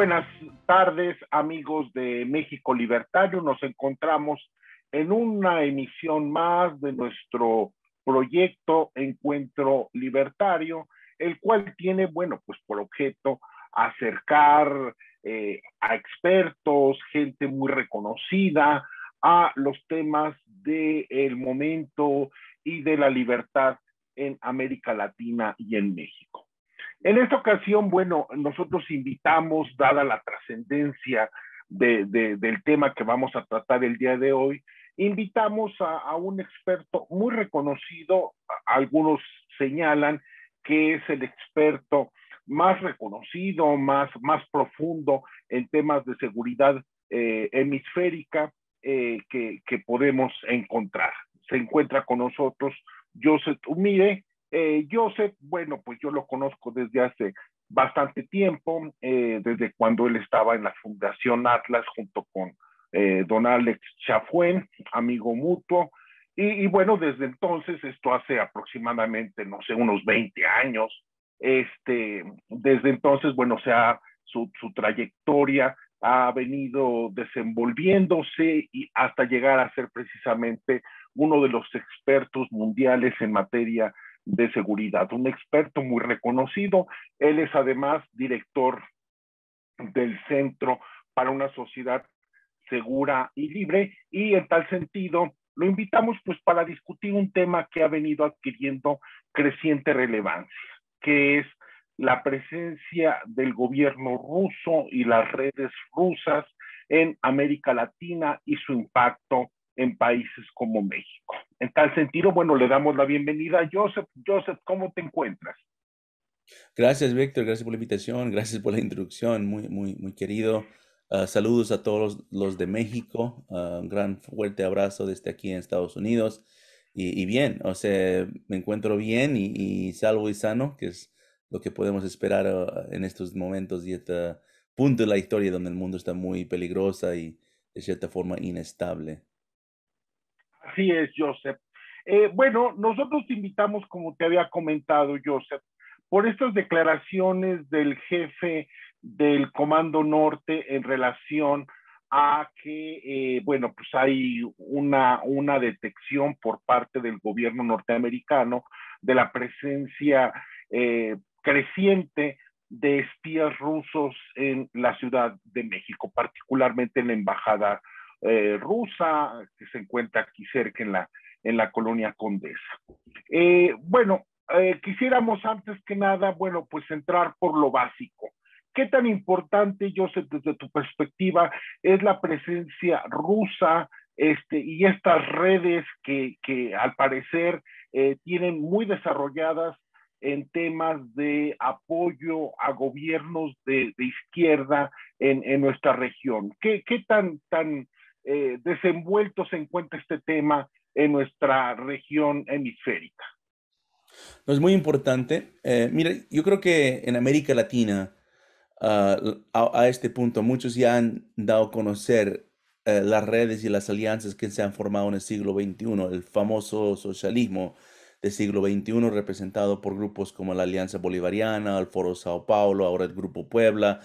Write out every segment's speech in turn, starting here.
buenas tardes, amigos de México Libertario. Nos encontramos en una emisión más de nuestro proyecto Encuentro Libertario, el cual tiene, bueno, pues por objeto acercar eh, a expertos, gente muy reconocida, a los temas del momento y de la libertad en América Latina y en México. En esta ocasión, bueno, nosotros invitamos, dada la trascendencia del tema que vamos a tratar el día de hoy, invitamos a, un experto muy reconocido, algunos señalan que es el experto más reconocido, más, más profundo en temas de seguridad eh, hemisférica eh, que, podemos encontrar. Se encuentra con nosotros Joseph Umire. Eh, Joseph, bueno, pues yo lo conozco desde hace bastante tiempo, eh, desde cuando él estaba en la Fundación Atlas junto con eh, don Alex Chafuén, amigo mutuo. Y, bueno, desde entonces, esto hace aproximadamente, no sé, unos 20 años, este, desde entonces, bueno, o sea, su, su trayectoria ha venido desenvolviéndose y hasta llegar a ser precisamente uno de los expertos mundiales en materia de seguridad, un experto muy reconocido. Él es además director del Centro para una Sociedad Segura y Libre y en tal sentido lo invitamos pues para discutir un tema que ha venido adquiriendo creciente relevancia, que es la presencia del gobierno ruso y las redes rusas en América Latina y su impacto en países como México. En tal sentido, bueno, le damos la bienvenida a Joseph. Joseph, ¿cómo te encuentras? Gracias, Víctor. Gracias por la invitación. Gracias por la introducción. Muy, muy, muy querido. Ah, saludos a todos los de México. Ah, un gran fuerte abrazo desde aquí en Estados Unidos. Y, y bien, o sea, me encuentro bien y, salvo y sano, que es lo que podemos esperar ah, en estos momentos y este punto de la historia donde el mundo está muy peligrosa y de cierta forma inestable. Así es, Joseph. Eh, bueno, nosotros te invitamos, como te había comentado, Joseph, por estas declaraciones del jefe del Comando Norte en relación a que, eh, bueno, pues hay una, una detección por parte del gobierno norteamericano de la presencia eh, creciente de espías rusos en la Ciudad de México, particularmente en la Embajada eh, rusa, que se encuentra aquí cerca en la, en la colonia Condesa. Eh, bueno, eh, quisiéramos antes que nada, bueno, pues entrar por lo básico. ¿Qué tan importante, Joseph, desde tu perspectiva, es la presencia rusa este, y estas redes que, que al parecer tienen muy desarrolladas en temas de apoyo a gobiernos de, de izquierda en, en, nuestra región? ¿Qué, qué tan, tan eh, desenvuelto se encuentra este tema en nuestra región hemisférica. No, es muy importante. Eh, mire, yo creo que en América Latina, ah, a, este punto, muchos ya han dado a conocer eh, las redes y las alianzas que se han formado en el siglo XXI, el famoso socialismo del siglo XXI, representado por grupos como la Alianza Bolivariana, el Foro Sao Paulo, ahora el Grupo Puebla,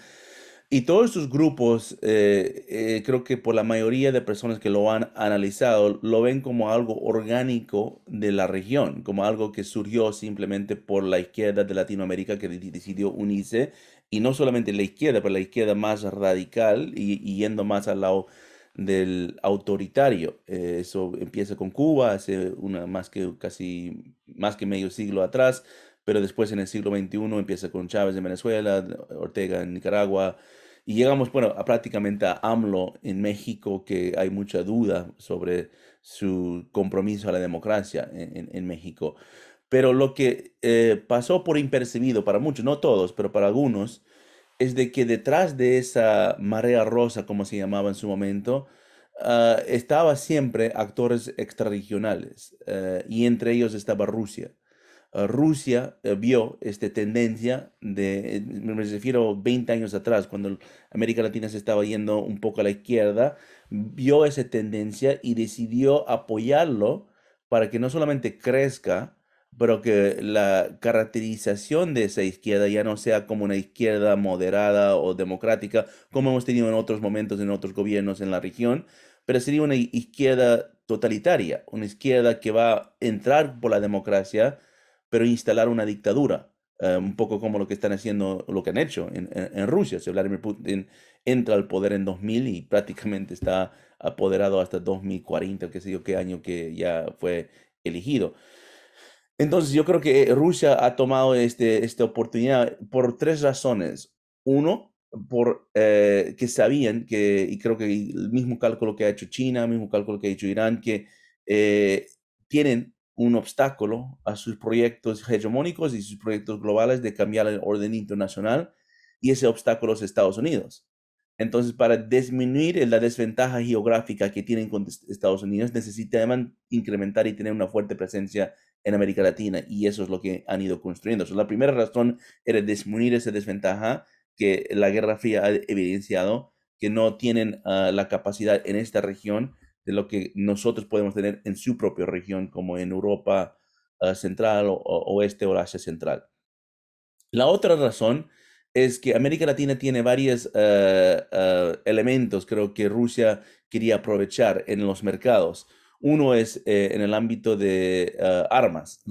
y todos estos grupos, eh, eh, creo que por la mayoría de personas que lo han analizado, lo ven como algo orgánico de la región, como algo que surgió simplemente por la izquierda de Latinoamérica que decidió unirse, y no solamente la izquierda, pero la izquierda más radical y, yendo más al lado del autoritario. Eh, eso empieza con Cuba hace una, más que casi más que medio siglo atrás pero después en el siglo XXI empieza con Chávez en Venezuela, Ortega en Nicaragua, y llegamos, bueno, a prácticamente a AMLO en México, que hay mucha duda sobre su compromiso a la democracia en, México. Pero lo que eh, pasó por impercibido para muchos, no todos, pero para algunos, es de que detrás de esa marea rosa, como se llamaba en su momento, estaban ah, estaba siempre actores extrarregionales, eh, y entre ellos estaba Rusia. Eh, Rusia eh, vio esta tendencia de, eh, me refiero 20 años atrás, cuando América Latina se estaba yendo un poco a la izquierda, vio esa tendencia y decidió apoyarlo para que no solamente crezca, pero que la caracterización de esa izquierda ya no sea como una izquierda moderada o democrática, como hemos tenido en otros momentos en otros gobiernos en la región, pero sería una izquierda totalitaria, una izquierda que va a entrar por la democracia, pero instalar una dictadura, eh, un poco como lo que están haciendo, lo que han hecho en, en, Rusia. Si Vladimir Putin entra al poder en 2000 y prácticamente está apoderado hasta 2040, qué sé yo, qué año que ya fue elegido. Entonces yo creo que Rusia ha tomado este, esta oportunidad por tres razones. Uno, por eh, que sabían que, y creo que el mismo cálculo que ha hecho China, el mismo cálculo que ha hecho Irán, que eh, tienen un obstáculo a sus proyectos hegemónicos y sus proyectos globales de cambiar el orden internacional y ese obstáculo es Estados Unidos. Entonces, para disminuir la desventaja geográfica que tienen con Estados Unidos, necesitan incrementar y tener una fuerte presencia en América Latina y eso es lo que han ido construyendo. la primera razón era disminuir esa desventaja que la Guerra Fría ha evidenciado, que no tienen ah, la capacidad en esta región de lo que nosotros podemos tener en su propia región, como en Europa ah, Central o, Oeste o Asia Central. La otra razón es que América Latina tiene varios eh, eh, elementos, creo que Rusia quería aprovechar en los mercados. Uno es eh, en el ámbito de armas.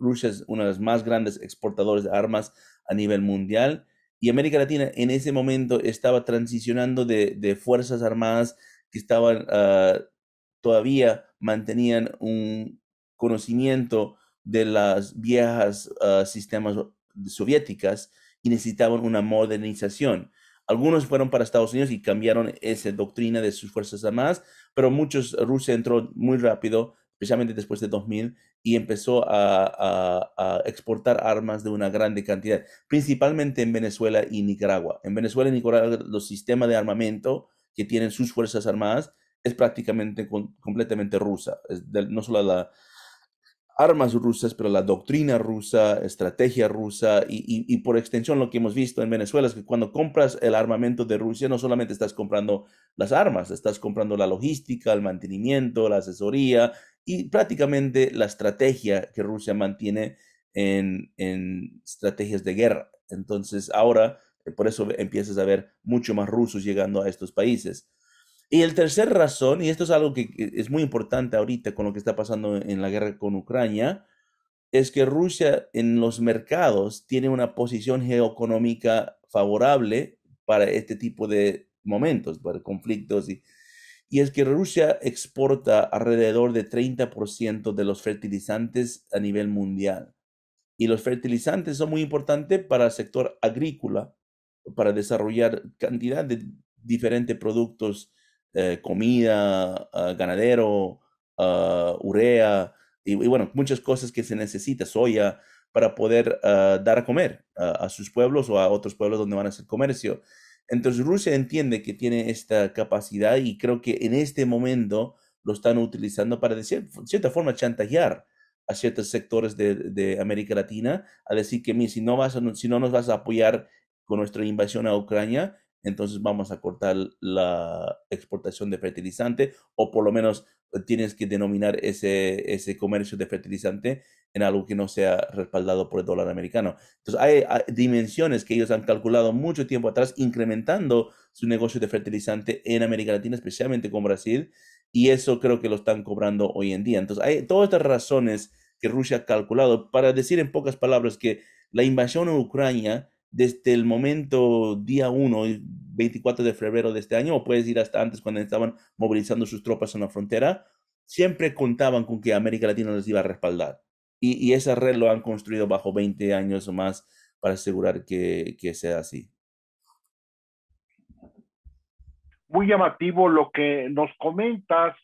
Rusia es uno de los más grandes exportadores de armas a nivel mundial y América Latina en ese momento estaba transicionando de fuerzas armadas que estaban ah, todavía mantenían un conocimiento de las viejas ah, sistemas soviéticas y necesitaban una modernización. Algunos fueron para Estados Unidos y cambiaron esa doctrina de sus fuerzas armadas, pero muchos, Rusia entró muy rápido, especialmente después de 2000, y empezó a, a, exportar armas de una grande cantidad, principalmente en Venezuela y Nicaragua. En Venezuela y Nicaragua los sistemas de armamento que tienen sus Fuerzas Armadas es prácticamente completamente rusa. no solo las armas rusas, pero la doctrina rusa, estrategia rusa y, por extensión lo que hemos visto en Venezuela es que cuando compras el armamento de Rusia no solamente estás comprando las armas, estás comprando la logística, el mantenimiento, la asesoría y prácticamente la estrategia que Rusia mantiene en, en estrategias de guerra. Entonces ahora por eso empiezas a ver mucho más rusos llegando a estos países. Y el tercer razón, y esto es algo que es muy importante ahorita con lo que está pasando en la guerra con Ucrania, es que Rusia en los mercados tiene una posición geoeconómica favorable para este tipo de momentos, para conflictos. Y, y es que Rusia exporta alrededor de 30% de los fertilizantes a nivel mundial. Y los fertilizantes son muy importantes para el sector agrícola para desarrollar cantidad de diferentes productos, eh, comida, ah, ganadero, ah, urea, y, bueno, muchas cosas que se necesita, soya, para poder ah, dar a comer a sus pueblos o a otros pueblos donde van a hacer comercio. Entonces Rusia entiende que tiene esta capacidad y creo que en este momento lo están utilizando para, de cierta forma, chantajear a ciertos sectores de, América Latina, a decir que, si no, vas si no nos vas a apoyar con nuestra invasión a Ucrania, entonces vamos a cortar la exportación de fertilizante o por lo menos eh, tienes que denominar ese, ese comercio de fertilizante en algo que no sea respaldado por el dólar americano. Entonces hay, dimensiones que ellos han calculado mucho tiempo atrás incrementando su negocio de fertilizante en América Latina, especialmente con Brasil, y eso creo que lo están cobrando hoy en día. Entonces hay todas estas razones que Rusia ha calculado para decir en pocas palabras que la invasión a Ucrania desde el momento día 1, 24 de febrero de este año, o puedes ir hasta antes cuando estaban movilizando sus tropas en la frontera, siempre contaban con que América Latina les iba a respaldar. Y, esa red lo han construido bajo 20 años o más para asegurar que, que sea así. Muy llamativo lo que nos comentas,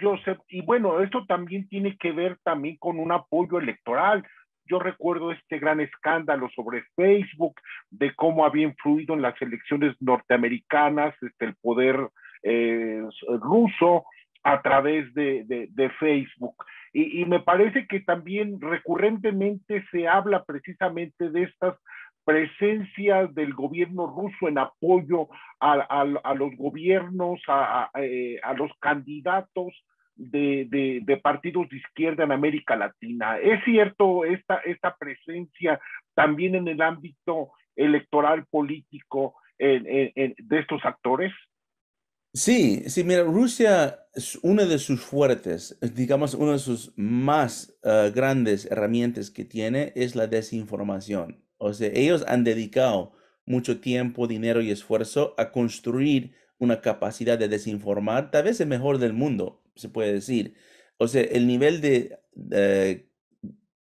Joseph. Y bueno, esto también tiene que ver también con un apoyo electoral yo recuerdo este gran escándalo sobre Facebook, de cómo había influido en las elecciones norteamericanas este, el poder eh, ruso a través de, Facebook. Y, me parece que también recurrentemente se habla precisamente de estas presencias del gobierno ruso en apoyo a, los gobiernos, a, a eh, los candidatos de, de, partidos de izquierda en América Latina. Es cierto esta, esta presencia también en el ámbito electoral político de estos actores. Sí, sí, mira, Rusia es una de sus fuertes, digamos, una de sus más eh, grandes herramientas que tiene es la desinformación. O sea, ellos han dedicado mucho tiempo, dinero y esfuerzo a construir una capacidad de desinformar, tal vez el mejor del mundo, se puede decir. O sea, el nivel de eh,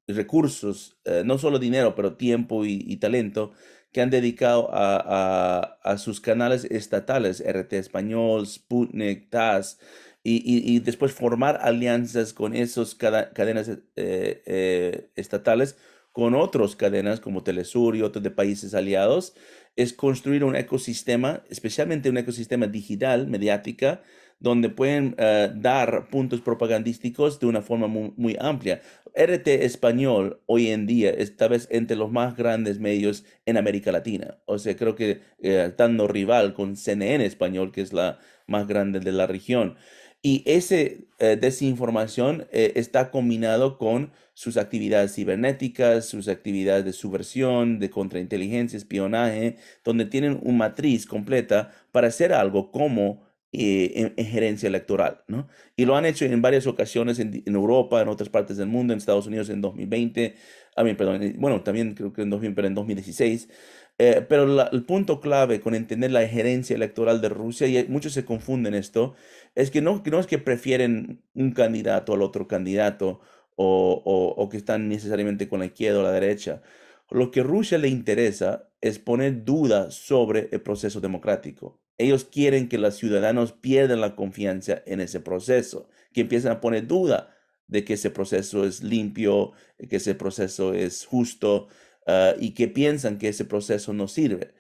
recursos, eh, no solo dinero, pero tiempo y, talento que han dedicado a, sus canales estatales, RT Español, Sputnik, TAS, y, después formar alianzas con esas cadenas eh, estatales, con otras cadenas como Telesur y otros de países aliados, es construir un ecosistema, especialmente un ecosistema digital, mediática, donde pueden eh, dar puntos propagandísticos de una forma muy, amplia. RT Español hoy en día es vez entre los más grandes medios en América Latina. O sea, creo que eh, rival con CNN Español, que es la más grande de la región. Y esa eh, desinformación eh, está combinado con sus actividades cibernéticas, sus actividades de subversión, de contrainteligencia, espionaje, donde tienen una matriz completa para hacer algo como eh, en gerencia electoral, ¿no? Y lo han hecho en varias ocasiones en, Europa, en otras partes del mundo, en Estados Unidos en 2020, a mí, perdón, eh, bueno, también creo que en, 2016. pero eh, el punto clave con entender la gerencia electoral de Rusia, y muchos se confunden esto, es que no, no es que prefieren un candidato al otro candidato o, o que están necesariamente con la izquierda o la derecha. Lo que a Rusia le interesa es poner dudas sobre el proceso democrático. Ellos quieren que los ciudadanos pierdan la confianza en ese proceso, que empiezan a poner duda de que ese proceso es limpio, que ese proceso es justo ah, y que piensan que ese proceso no sirve.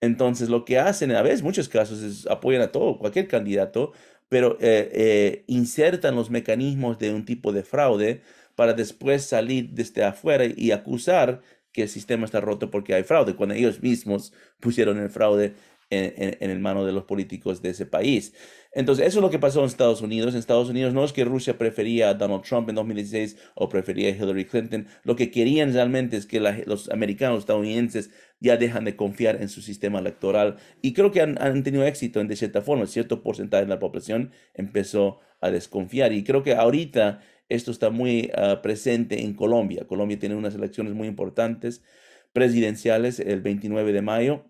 Entonces lo que hacen a veces, muchos casos, es apoyan a todo, cualquier candidato, pero eh, eh, insertan los mecanismos de un tipo de fraude para después salir desde afuera y acusar que el sistema está roto porque hay fraude, cuando ellos mismos pusieron el fraude en, el mano de los políticos de ese país. Entonces, eso es lo que pasó en Estados Unidos. En Estados Unidos no es que Rusia prefería a Donald Trump en 2016 o prefería a Hillary Clinton. Lo que querían realmente es que los americanos, estadounidenses, ya dejan de confiar en su sistema electoral. Y creo que han, tenido éxito en de cierta forma. Cierto porcentaje de la población empezó a desconfiar. Y creo que ahorita esto está muy ah, presente en Colombia. Colombia tiene unas elecciones muy importantes presidenciales el 29 de mayo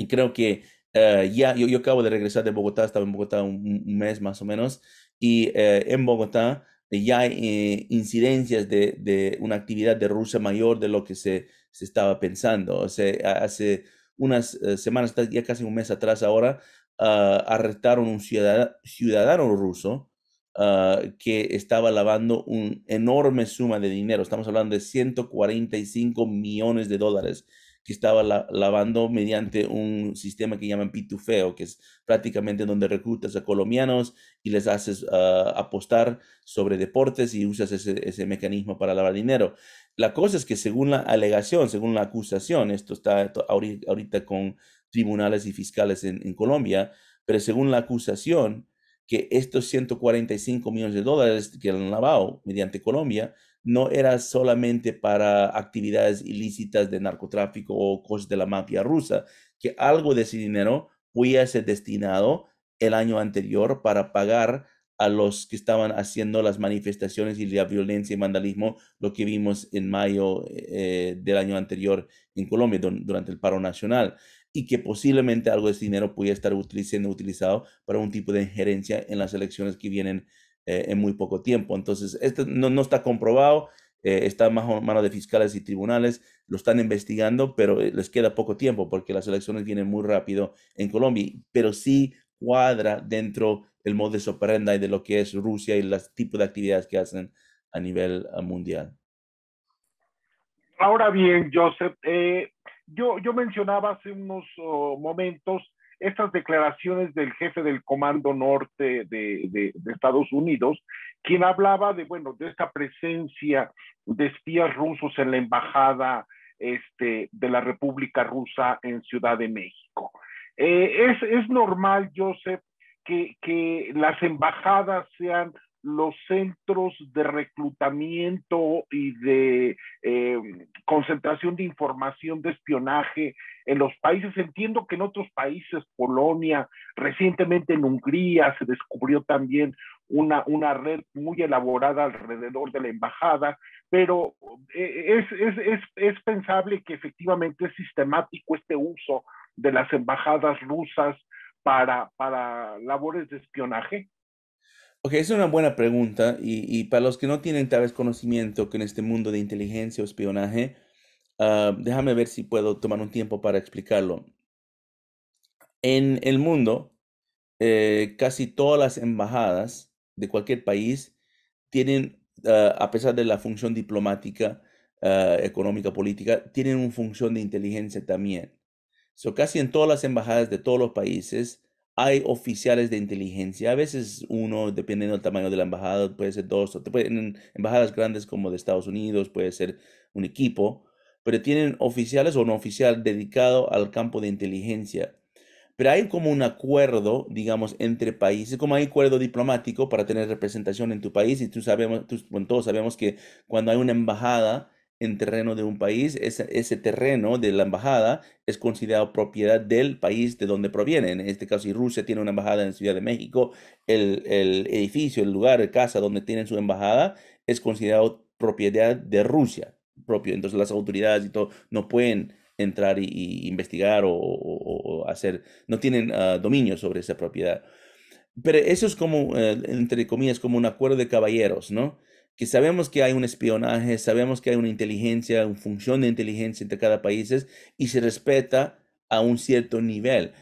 y creo que eh, ya, yo, acabo de regresar de Bogotá, estaba en Bogotá un, mes más o menos, y eh, en Bogotá eh, ya hay incidencias de, de, una actividad de Rusia mayor de lo que se, se estaba pensando. O sea, hace unas semanas, ya casi un mes atrás ahora, Uh, arrestaron un ciudadano, ciudadano ruso ah, que estaba lavando una enorme suma de dinero. Estamos hablando de 145 millones de dólares que estaba lavando mediante un sistema que llaman pitufeo, e que es prácticamente donde reclutas a colombianos y les haces ah, apostar sobre deportes y usas ese, mecanismo para lavar dinero. La cosa es que según la alegación, según la acusación, esto está ahorita con tribunales y fiscales en, en Colombia, pero según la acusación, que estos 145 millones de dólares que han lavado mediante Colombia no era solamente para actividades ilícitas de narcotráfico o cosas de la mafia rusa, que algo de ese dinero podía ser destinado el año anterior para pagar a los que estaban haciendo las manifestaciones y la violencia y vandalismo, lo que vimos en mayo eh, del año anterior en Colombia durante el paro nacional, y que posiblemente algo de ese dinero pudiera estar siendo utilizado para un tipo de injerencia en las elecciones que vienen eh, en muy poco tiempo. Entonces, esto no, está comprobado, eh, está más en manos de fiscales y tribunales, lo están investigando, pero eh, les queda poco tiempo porque las elecciones vienen muy rápido en Colombia, pero sí cuadra dentro el modus y de lo que es Rusia y los tipos de actividades que hacen a nivel ah, mundial. Ahora bien, Joseph, yo, yo mencionaba hace unos oh, momentos estas declaraciones del jefe del Comando Norte de, Estados Unidos, quien hablaba de, bueno, de esta presencia de espías rusos en la embajada este, de la República Rusa en Ciudad de México. Eh, es, normal, Joseph, que las embajadas sean los centros de reclutamiento y de eh, concentración de información de espionaje en los países. Entiendo que en otros países, Polonia, recientemente en Hungría se descubrió también una, red muy elaborada alrededor de la embajada, pero eh, es, es, pensable que efectivamente es sistemático este uso de las embajadas rusas para labores de espionaje. Ok, es una buena pregunta y, para los que no tienen tal vez conocimiento que en este mundo de inteligencia o espionaje, ah, déjame ver si puedo tomar un tiempo para explicarlo. En el mundo, eh, casi todas las embajadas de cualquier país tienen, ah, a pesar de la función diplomática, ah, económica, política, tienen una función de inteligencia también. So, casi en todas las embajadas de todos los países hay oficiales de inteligencia. A veces uno, dependiendo del tamaño de la embajada, puede ser dos, o en embajadas grandes como de Estados Unidos, puede ser un equipo, pero tienen oficiales o un oficial dedicado al campo de inteligencia. Pero hay como un acuerdo, digamos, entre países, como hay acuerdo diplomático para tener representación en tu país y tú sabemos, todos sabemos que cuando hay una embajada, en terreno de un país, ese, ese, terreno de la embajada es considerado propiedad del país de donde proviene. En este caso, si Rusia tiene una embajada en Ciudad de México, el, edificio, el lugar, la casa donde tienen su embajada es considerado propiedad de Rusia propio. Entonces las autoridades y todo no pueden entrar y, investigar o, hacer, no tienen ah, dominio sobre esa propiedad. Pero eso es como, eh, entre comillas, como un acuerdo de caballeros, ¿no? que sabemos que hay un espionaje, sabemos que hay una inteligencia, una función de inteligencia entre cada país y se respeta a un cierto nivel.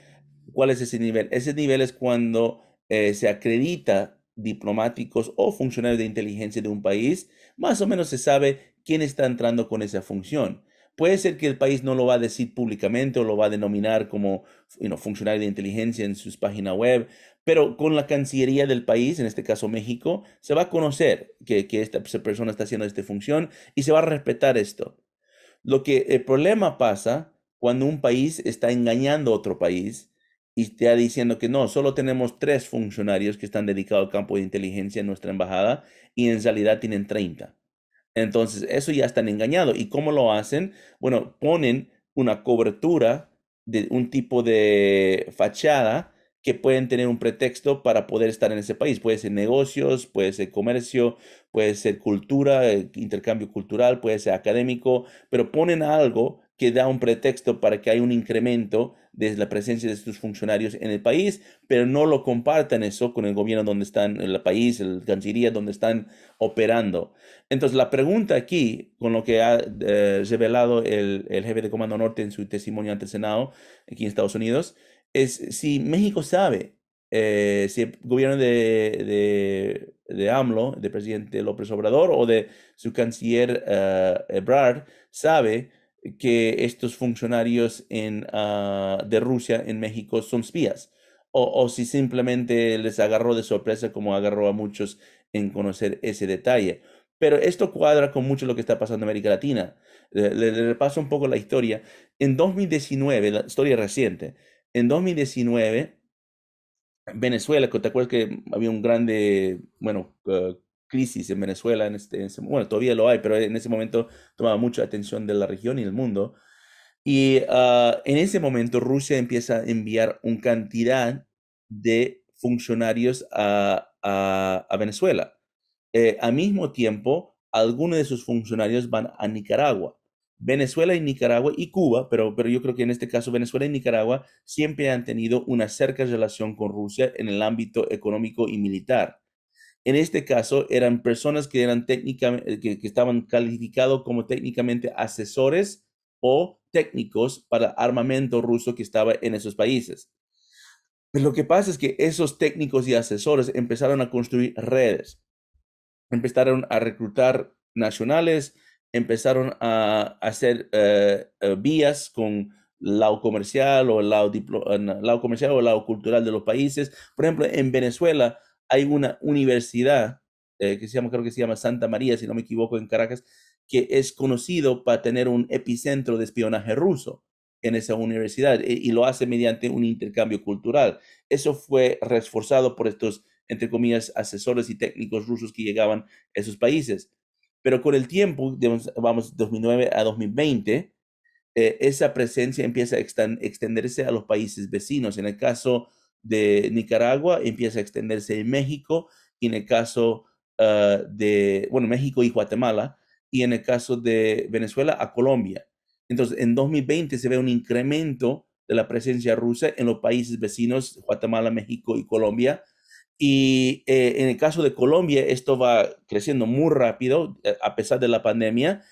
¿Cuál es ese nivel? Ese nivel es cuando eh, se acredita diplomáticos o funcionarios de inteligencia de un país, más o menos se sabe quién está entrando con esa función. Puede ser que el país no lo va a decir públicamente o lo va a denominar como funcionario de inteligencia en sus páginas web, pero con la Cancillería del país, en este caso México, se va a conocer que, esta pues, persona está haciendo esta función y se va a respetar esto. Lo que el problema pasa cuando un país está engañando a otro país y está diciendo que no, solo tenemos tres funcionarios que están dedicados al campo de inteligencia en nuestra embajada y en realidad tienen 30. Entonces, eso ya están engañados. ¿Y cómo lo hacen? Bueno, ponen una cobertura de un tipo de fachada que pueden tener un pretexto para poder estar en ese país. Puede ser negocios, puede ser comercio, puede ser cultura, eh, intercambio cultural, puede ser académico, pero ponen algo que da un pretexto para que haya un incremento de la presencia de estos funcionarios en el país, pero no lo compartan eso con el gobierno donde están, el país, el Cancillería donde están operando. Entonces, la pregunta aquí, con lo que ha eh, revelado el, el, jefe de Comando Norte en su testimonio ante el Senado, aquí en Estados Unidos, si México sabe, eh, si el gobierno de, de, de, AMLO, de presidente López Obrador o de su canciller eh, Ebrard, sabe que estos funcionarios ah, de Rusia en México son espías. O, si simplemente les agarró de sorpresa como agarró a muchos en conocer ese detalle. Pero esto cuadra con mucho lo que está pasando en América Latina. Le, le repaso un poco la historia. En 2019, la historia reciente, en 2019, Venezuela, que te acuerdas que había un grande, bueno, eh, crisis en Venezuela, en este, bueno, todavía lo hay, pero en ese momento tomaba mucha atención de la región y del mundo. Y ah, en ese momento Rusia empieza a enviar una cantidad de funcionarios a, a Venezuela. Eh, al mismo tiempo, algunos de sus funcionarios van a Nicaragua. Venezuela y Nicaragua y Cuba, pero, pero yo creo que en este caso Venezuela y Nicaragua siempre han tenido una cerca relación con Rusia en el ámbito económico y militar. En este caso eran personas que, eran técnica, eh, que, estaban calificados como técnicamente asesores o técnicos para armamento ruso que estaba en esos países. Pero lo que pasa es que esos técnicos y asesores empezaron a construir redes, empezaron a reclutar nacionales, empezaron a hacer eh, eh, vías con lado comercial o el eh, lado, comercial o el lado cultural de los países. Por ejemplo, en Venezuela hay una universidad que se llama, creo que se llama Santa María, si no me equivoco, en Caracas, que es conocido para tener un epicentro de espionaje ruso en esa universidad y, y lo hace mediante un intercambio cultural. Eso fue reforzado por estos, entre comillas, asesores y técnicos rusos que llegaban a esos países. Pero con el tiempo, vamos 2009 a 2020, eh, esa presencia empieza a extenderse a los países vecinos. En el caso de Nicaragua, empieza a extenderse en México y en el caso ah, de, bueno, México y Guatemala, y en el caso de Venezuela a Colombia. Entonces, en 2020 se ve un incremento de la presencia rusa en los países vecinos, Guatemala, México y Colombia, y eh, en el caso de Colombia, esto va creciendo muy rápido eh, a pesar de la pandemia.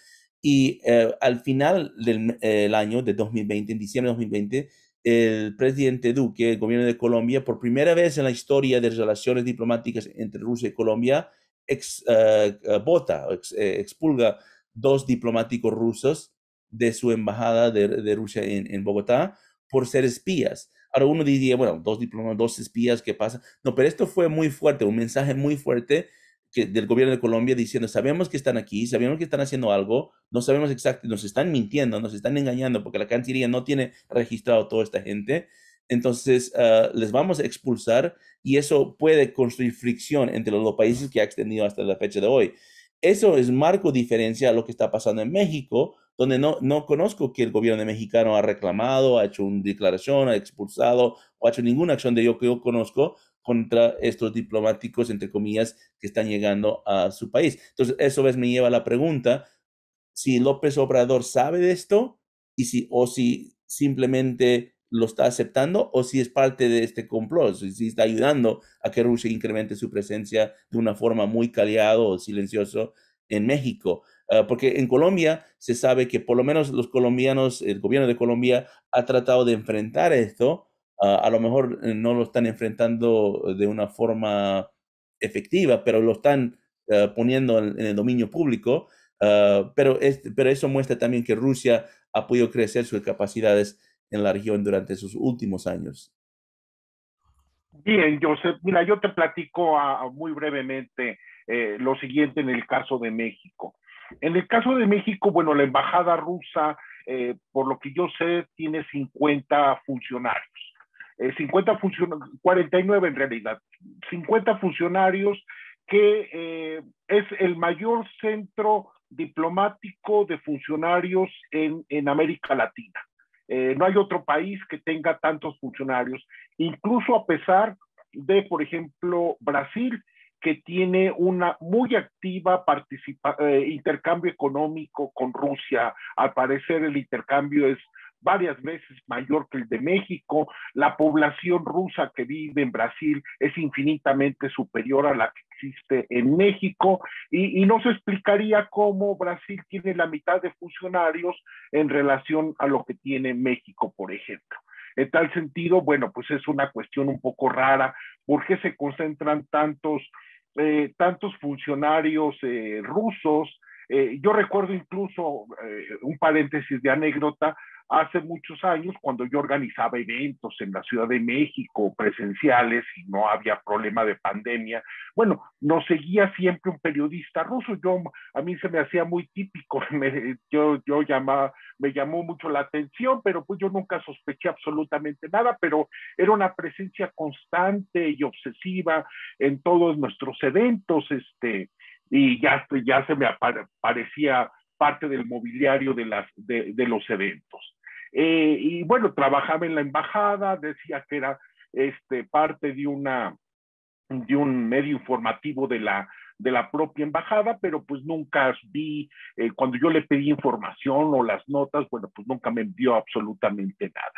Y eh, al final del año de 2020, en diciembre de 2020, el presidente Duque, el gobierno de Colombia, por primera vez en la historia de relaciones diplomáticas entre Rusia y Colombia, ex, o expulga dos diplomáticos rusos de su embajada de, Rusia en, Bogotá por ser espías. Ahora uno diría, bueno, dos diplomas, dos espías, ¿qué pasa? No, pero esto fue muy fuerte, un mensaje muy fuerte que, del gobierno de Colombia diciendo, sabemos que están aquí, sabemos que están haciendo algo, no sabemos exacto, nos están mintiendo, nos están engañando porque la Cancillería no tiene registrado toda esta gente. Entonces, ah, les vamos a expulsar y eso puede construir fricción entre los dos países que ha extendido hasta la fecha de hoy. Eso es marco diferencia a lo que está pasando en México, donde no, no conozco que el gobierno mexicano ha reclamado, ha hecho una declaración, ha expulsado o ha hecho ninguna acción de yo que yo conozco contra estos diplomáticos, entre comillas, que están llegando a su país. Entonces, eso me lleva a la pregunta si López Obrador sabe de esto y si, o si simplemente lo está aceptando o si es parte de este complot, si está ayudando a que Rusia incremente su presencia de una forma muy callado o silencioso en México. Ah, porque en Colombia se sabe que por lo menos los colombianos, el gobierno de Colombia ha tratado de enfrentar esto. Ah, a lo mejor eh, no lo están enfrentando eh, de una forma efectiva, pero lo están ah, poniendo en, el dominio público. pero, eso muestra también que Rusia ha podido crecer sus capacidades en la región durante sus últimos años. Bien, Joseph, mira, yo te platico muy brevemente eh, lo siguiente en el caso de México. En el caso de México, bueno, la embajada rusa, eh, por lo que yo sé, tiene 50 funcionarios. Eh, 50 funcionarios, 49 en realidad, 50 funcionarios que eh, es el mayor centro diplomático de funcionarios en, en América Latina. Eh, no hay otro país que tenga tantos funcionarios, incluso a pesar de, por ejemplo, Brasil, que tiene una muy activa participa eh, intercambio económico con Rusia. Al parecer el intercambio es varias veces mayor que el de México. La población rusa que vive en Brasil es infinitamente superior a la que existe en México y, y no se explicaría cómo Brasil tiene la mitad de funcionarios en relación a lo que tiene México, por ejemplo. En tal sentido, bueno, pues es una cuestión un poco rara. ¿Por qué se concentran tantos eh, tantos funcionarios eh, rusos. Eh, yo recuerdo incluso, un paréntesis de anécdota, hace muchos años cuando yo organizaba eventos en la Ciudad de México presenciales y no había problema de pandemia. Bueno, nos seguía siempre un periodista ruso. Yo a mí se me hacía muy típico. Me, yo yo me llamó mucho la atención, pero pues yo nunca sospeché absolutamente nada. Pero era una presencia constante y obsesiva en todos nuestros eventos, este y ya ya se me parecía parte del mobiliario de, las, de, los eventos. Eh, y bueno, trabajaba en la embajada, decía que era este, parte de, una, de un medio informativo de la, de la propia embajada, pero pues nunca vi, eh, cuando yo le pedí información o las notas, bueno, pues nunca me envió absolutamente nada.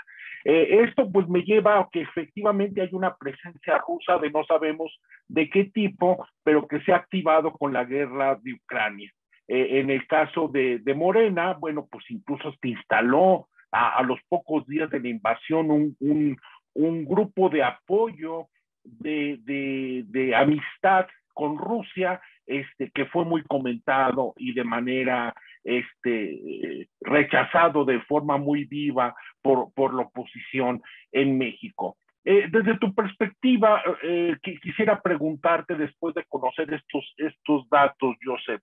Eh, esto pues me lleva a que efectivamente hay una presencia rusa de no sabemos de qué tipo, pero que se ha activado con la guerra de Ucrania. en el caso de, Morena, bueno, pues incluso se instaló a, los pocos días de la invasión un, grupo de apoyo, de, de, amistad con Rusia, este, que fue muy comentado y de manera este, rechazado de forma muy viva por, la oposición en México. Eh, desde tu perspectiva, eh, eh, quisiera preguntarte, después de conocer estos, estos datos, Joseph,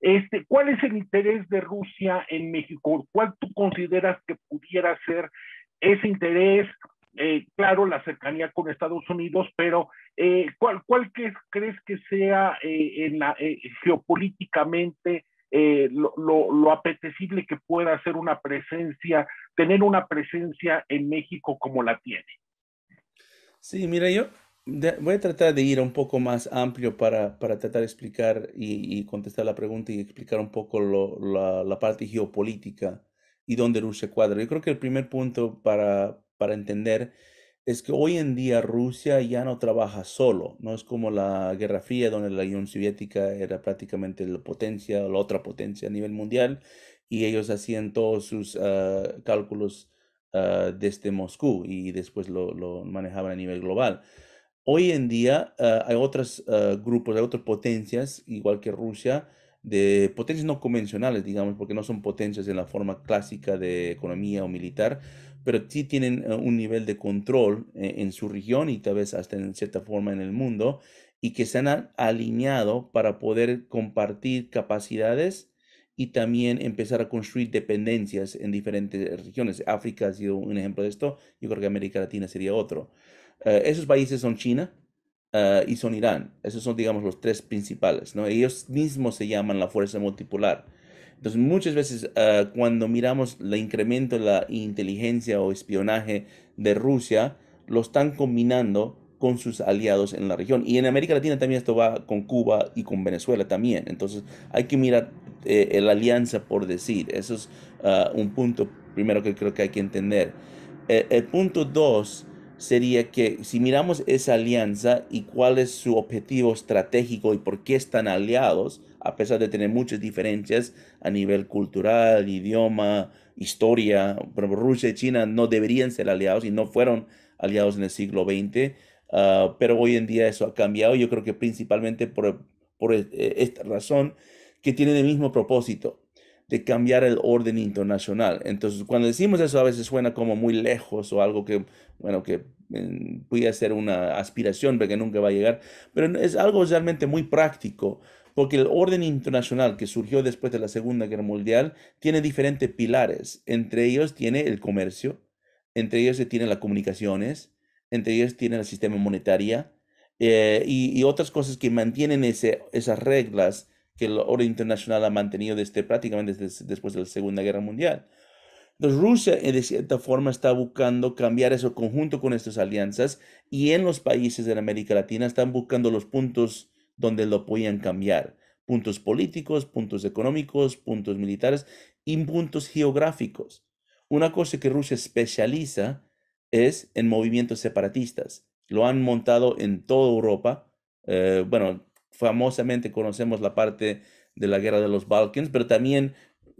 este, ¿Cuál es el interés de Rusia en México? ¿Cuál tú consideras que pudiera ser ese interés? Eh, claro, la cercanía con Estados Unidos, pero eh, ¿cuál, crees que sea eh, eh, geopolíticamente lo, apetecible que pueda ser una presencia, tener una presencia en México como la tiene? Sí, mira, yo, voy a tratar de ir un poco más amplio para, para tratar de explicar y, y, contestar la pregunta y explicar un poco lo, la, parte geopolítica y dónde Rusia cuadra. Yo creo que el primer punto para, para entender es que hoy en día Rusia ya no trabaja solo, no es como la Guerra Fría, donde la Unión Soviética era prácticamente la potencia, la otra potencia a nivel mundial, y ellos hacían todos sus ah, cálculos ah, desde Moscú y después lo, lo, manejaban a nivel global. Hoy en día ah, hay otros ah, grupos, hay otras potencias, igual que Rusia, de potencias no convencionales, digamos, porque no son potencias en la forma clásica de economía o militar, pero sí tienen ah, un nivel de control en, eh, en su región y tal vez hasta en cierta forma en el mundo, y que se han alineado para poder compartir capacidades y también empezar a construir dependencias en diferentes regiones. África ha sido un ejemplo de esto, yo creo que América Latina sería otro. Eh, esos países son China eh, y son Irán. Esos son, digamos, los tres principales. ¿no? Ellos mismos se llaman la fuerza multipolar. Entonces, muchas veces eh, cuando miramos el incremento de la inteligencia o espionaje de Rusia, lo están combinando con sus aliados en la región. Y en América Latina también esto va con Cuba y con Venezuela también. Entonces, hay que mirar la alianza por decir. Eso es un punto primero que creo que hay que entender. el punto dos sería que si miramos esa alianza y cuál es su objetivo estratégico y por qué están aliados, a pesar de tener muchas diferencias a nivel cultural, idioma, historia, Rusia y China no deberían ser aliados y no fueron aliados en el siglo XX, ah, pero hoy en día eso ha cambiado, yo creo que principalmente por, por eh, esta razón, que tienen el mismo propósito, de cambiar el orden internacional. Entonces, cuando decimos eso, a veces suena como muy lejos o algo que, bueno, que mm, puede ser una aspiración, pero que nunca va a llegar. Pero es algo realmente muy práctico, porque el orden internacional que surgió después de la Segunda Guerra Mundial tiene diferentes pilares. Entre ellos tiene el comercio, entre ellos se tienen las comunicaciones, entre ellos tiene el sistema monetario eh, y, otras cosas que mantienen esas reglas que el orden internacional ha mantenido desde prácticamente desde, después de la Segunda Guerra Mundial. Rusia eh, de cierta forma está buscando cambiar eso conjunto con estas alianzas y en los países de América Latina están buscando los puntos donde lo podían cambiar. Puntos políticos, puntos económicos, puntos militares y puntos geográficos. Una cosa que Rusia especializa es en movimientos separatistas. Lo han montado en toda Europa, eh, bueno, famosamente conocemos la parte de la guerra de los Balkans, pero también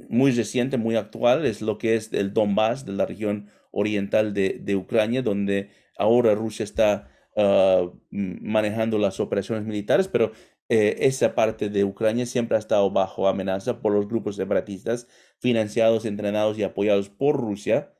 muy reciente, muy actual, es lo que es el Donbass, de la región oriental de, Ucrania, donde ahora Rusia está ah, manejando las operaciones militares, pero eh, esa parte de Ucrania siempre ha estado bajo amenaza por los grupos separatistas financiados, entrenados y apoyados por Rusia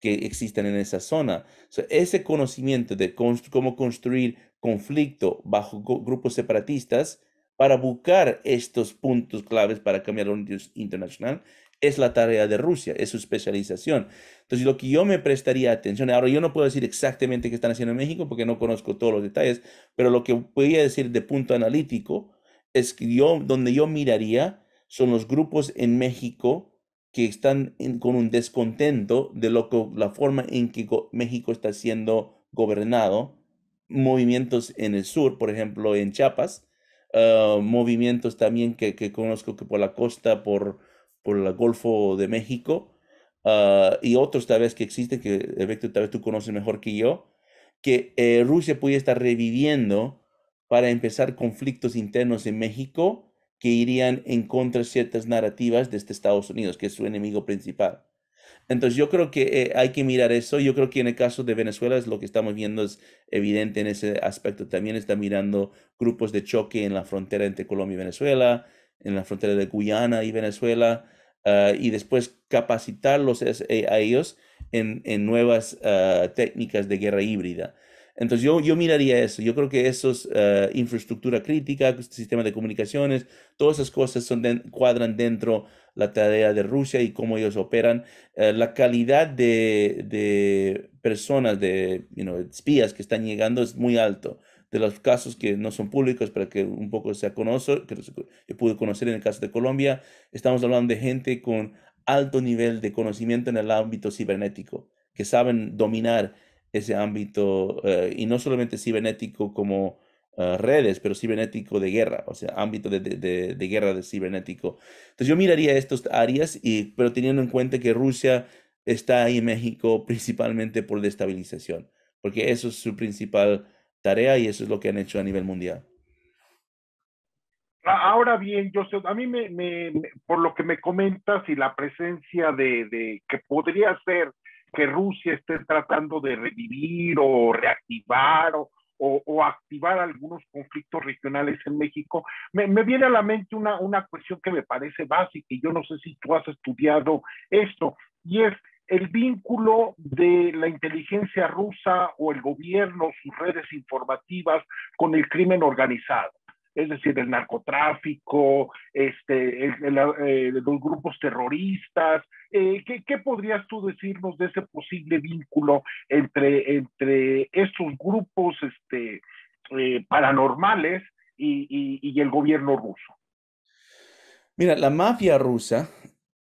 que existen en esa zona. ese conocimiento de cómo construir conflicto bajo grupos separatistas para buscar estos puntos claves para cambiar la Unión internacional es la tarea de Rusia, es su especialización. Entonces, lo que yo me prestaría atención, ahora yo no puedo decir exactamente qué están haciendo en México porque no conozco todos los detalles, pero lo que podría decir de punto analítico es que yo, donde yo miraría son los grupos en México que están con un descontento de lo, la forma en que México está siendo gobernado movimientos en el sur, por ejemplo, en Chiapas, ah, movimientos también que, conozco que por la costa, por, por el Golfo de México, ah, y otros tal vez que existen, que efecto eh, tal vez tú conoces mejor que yo, que eh, Rusia podría estar reviviendo para empezar conflictos internos en México que irían en contra de ciertas narrativas de este Estados Unidos, que es su enemigo principal. Entonces yo creo que eh, hay que mirar eso. Yo creo que en el caso de Venezuela es lo que estamos viendo es evidente en ese aspecto. También está mirando grupos de choque en la frontera entre Colombia y Venezuela, en la frontera de Guyana y Venezuela, ah, y después capacitarlos eh, a, ellos en, en nuevas ah, técnicas de guerra híbrida. Entonces yo, yo miraría eso, yo creo que eso eh, infraestructura crítica, sistema de comunicaciones, todas esas cosas son cuadran dentro la tarea de Rusia y cómo ellos operan. Eh, la calidad de, personas, de espías que están llegando es muy alto de los casos que no son públicos, para que un poco se conoce, que pude conocer en el caso de Colombia, estamos hablando de gente con alto nivel de conocimiento en el ámbito cibernético, que saben dominar ese ámbito, eh, y no solamente cibernético como eh, redes, pero cibernético de guerra, o sea, ámbito de, guerra de cibernético. Entonces yo miraría estas áreas, y, pero teniendo en cuenta que Rusia está ahí en México principalmente por destabilización, porque eso es su principal tarea y eso es lo que han hecho a nivel mundial. Ahora bien, yo sé, a mí me, por lo que me comentas y la presencia de, de que podría ser que Rusia esté tratando de revivir o reactivar o, activar algunos conflictos regionales en México, me, me, viene a la mente una, una cuestión que me parece básica y yo no sé si tú has estudiado esto, y es el vínculo de la inteligencia rusa o el gobierno, sus redes informativas con el crimen organizado es decir, este, el narcotráfico, eh, los grupos terroristas. Eh, ¿qué, podrías tú decirnos de ese posible vínculo entre, entre grupos este, eh, paranormales y el gobierno ruso? Mira, la mafia rusa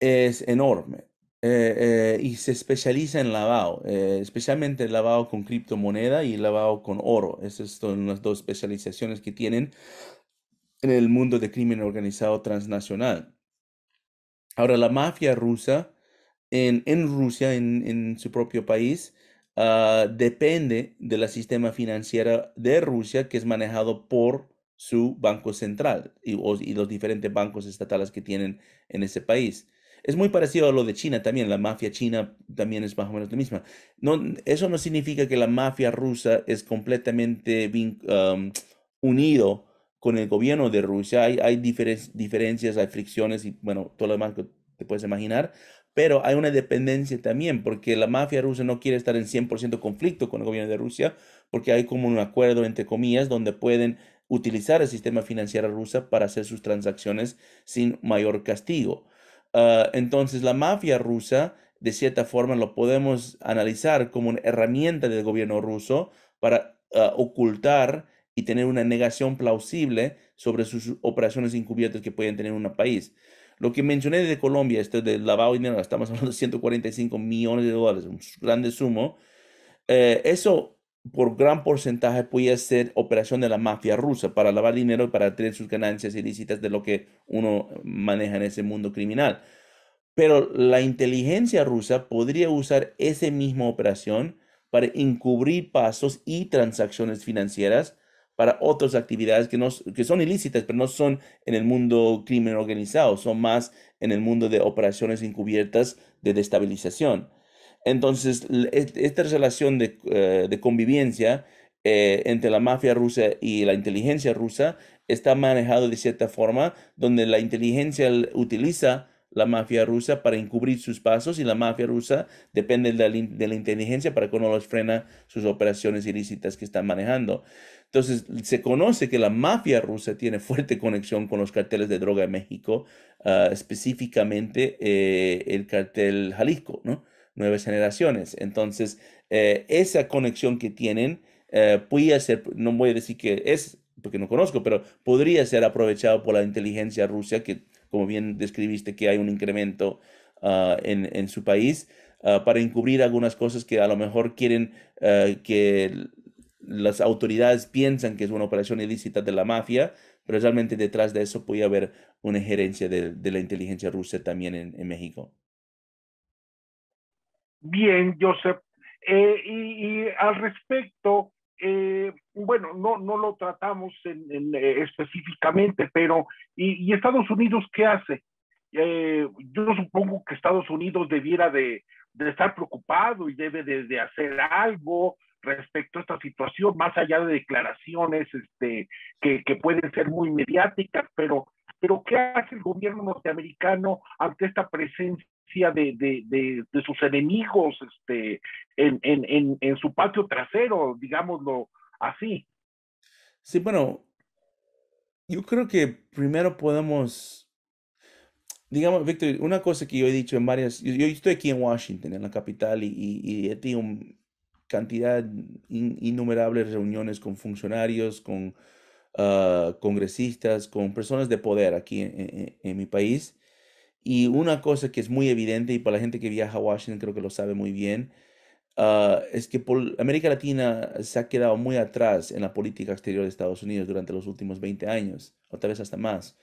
es enorme. Eh, eh, y se especializa en lavado, eh, especialmente lavado con criptomoneda y lavado con oro. Esas son las dos especializaciones que tienen en el mundo de crimen organizado transnacional. Ahora, la mafia rusa en, Rusia, en, su propio país, ah, depende del sistema financiero de Rusia que es manejado por su Banco Central y, y los diferentes bancos estatales que tienen en ese país. Es muy parecido a lo de China también, la mafia china también es más o menos la misma. No, eso no significa que la mafia rusa es completamente unido con el gobierno de Rusia. Hay, hay diferencias, hay fricciones y bueno, todo lo demás que te puedes imaginar, pero hay una dependencia también, porque la mafia rusa no quiere estar en 100% conflicto con el gobierno de Rusia, porque hay como un acuerdo, entre comillas, donde pueden utilizar el sistema financiero rusa para hacer sus transacciones sin mayor castigo. Ah, entonces la mafia rusa, de cierta forma, lo podemos analizar como una herramienta del gobierno ruso para ah, ocultar y tener una negación plausible sobre sus operaciones encubiertas que pueden tener en un país. Lo que mencioné de Colombia, esto del lavado de dinero, estamos hablando de 145 millones de dólares, un grande sumo. Eh, eso por gran porcentaje podía ser operación de la mafia rusa para lavar dinero y para tener sus ganancias ilícitas de lo que uno maneja en ese mundo criminal. Pero la inteligencia rusa podría usar esa misma operación para encubrir pasos y transacciones financieras para otras actividades que, no, que son ilícitas, pero no son en el mundo crimen organizado, son más en el mundo de operaciones encubiertas de destabilización. Entonces, e, esta relación de, eh, convivencia eh, entre la mafia rusa y la inteligencia rusa está manejado de cierta forma, donde la inteligencia utiliza la mafia rusa para encubrir sus pasos y la mafia rusa depende de la, inteligencia para que no los frena sus operaciones ilícitas que están manejando. Entonces, se conoce que la mafia rusa tiene fuerte conexión con los carteles de droga en México, ah, específicamente eh, el cartel Jalisco, ¿no? nuevas generaciones. Entonces, eh, esa conexión que tienen eh, podría ser, no voy a decir que es, porque no conozco, pero podría ser aprovechado por la inteligencia rusa, que como bien describiste, que hay un incremento ah, en, su país, ah, para encubrir algunas cosas que a lo mejor quieren eh, que las autoridades piensan que es una operación ilícita de la mafia, pero realmente detrás de eso puede haber una gerencia de, la inteligencia rusa también en, en México. Bien, Joseph. Eh, y, al respecto, eh, bueno, no, lo tratamos en, eh, específicamente, pero ¿y, Estados Unidos qué hace? yo supongo que Estados Unidos debiera de, estar preocupado y debe de, hacer algo respecto a esta situación, más allá de declaraciones este, que, pueden ser muy mediáticas, pero pero ¿qué hace el gobierno norteamericano ante esta presencia de, sus enemigos este, en, su patio trasero, digámoslo así. Sí, bueno, yo creo que primero podemos, digamos, Víctor, una cosa que yo he dicho en varias, yo, estoy aquí en Washington, en la capital, y, he tenido cantidad innumerables reuniones con funcionarios, con... Ah, congresistas, con personas de poder aquí en mi país. Y una cosa que es muy evidente, y para la gente que viaja a Washington creo que lo sabe muy bien, ah, es que por América Latina se ha quedado muy atrás en la política exterior de Estados Unidos durante los últimos 20 años, o tal vez hasta más.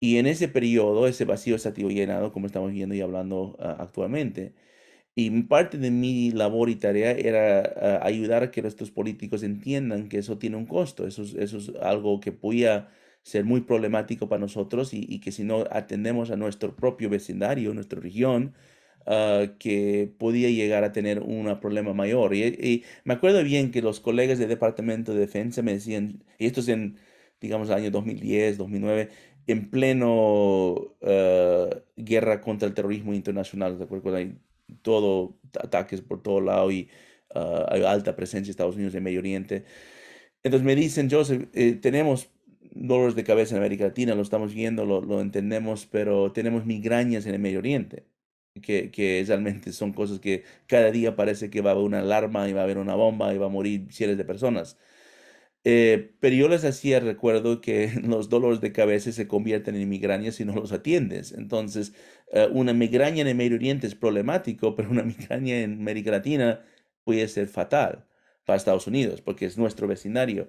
Y en ese periodo, ese vacío se ha llenado, como estamos viendo y hablando ah, actualmente. Y parte de mi labor y tarea era ah, ayudar a que nuestros políticos entiendan que eso tiene un costo, eso, eso es algo que podía ser muy problemático para nosotros y, que si no atendemos a nuestro propio vecindario, nuestra región, ah, que podía llegar a tener un problema mayor. Y, me acuerdo bien que los colegas del Departamento de Defensa me decían, y esto es en, digamos, año 2010, 2009, en pleno ah, guerra contra el terrorismo internacional, ¿de acuerdo? Hay todo, ataques por todo lado y ah, hay alta presencia de Estados Unidos en Medio Oriente. Entonces me dicen, Joseph, eh, tenemos dolores de cabeza en América Latina, lo estamos viendo, lo, lo entendemos, pero tenemos migrañas en el Medio Oriente, que, que, realmente son cosas que cada día parece que va a haber una alarma y va a haber una bomba y va a morir cientos de personas. Eh, pero yo les hacía recuerdo que los dolores de cabeza se convierten en migrañas si no los atiendes. Entonces, eh, una migraña en el Medio Oriente es problemático, pero una migraña en América Latina puede ser fatal para Estados Unidos, porque es nuestro vecindario.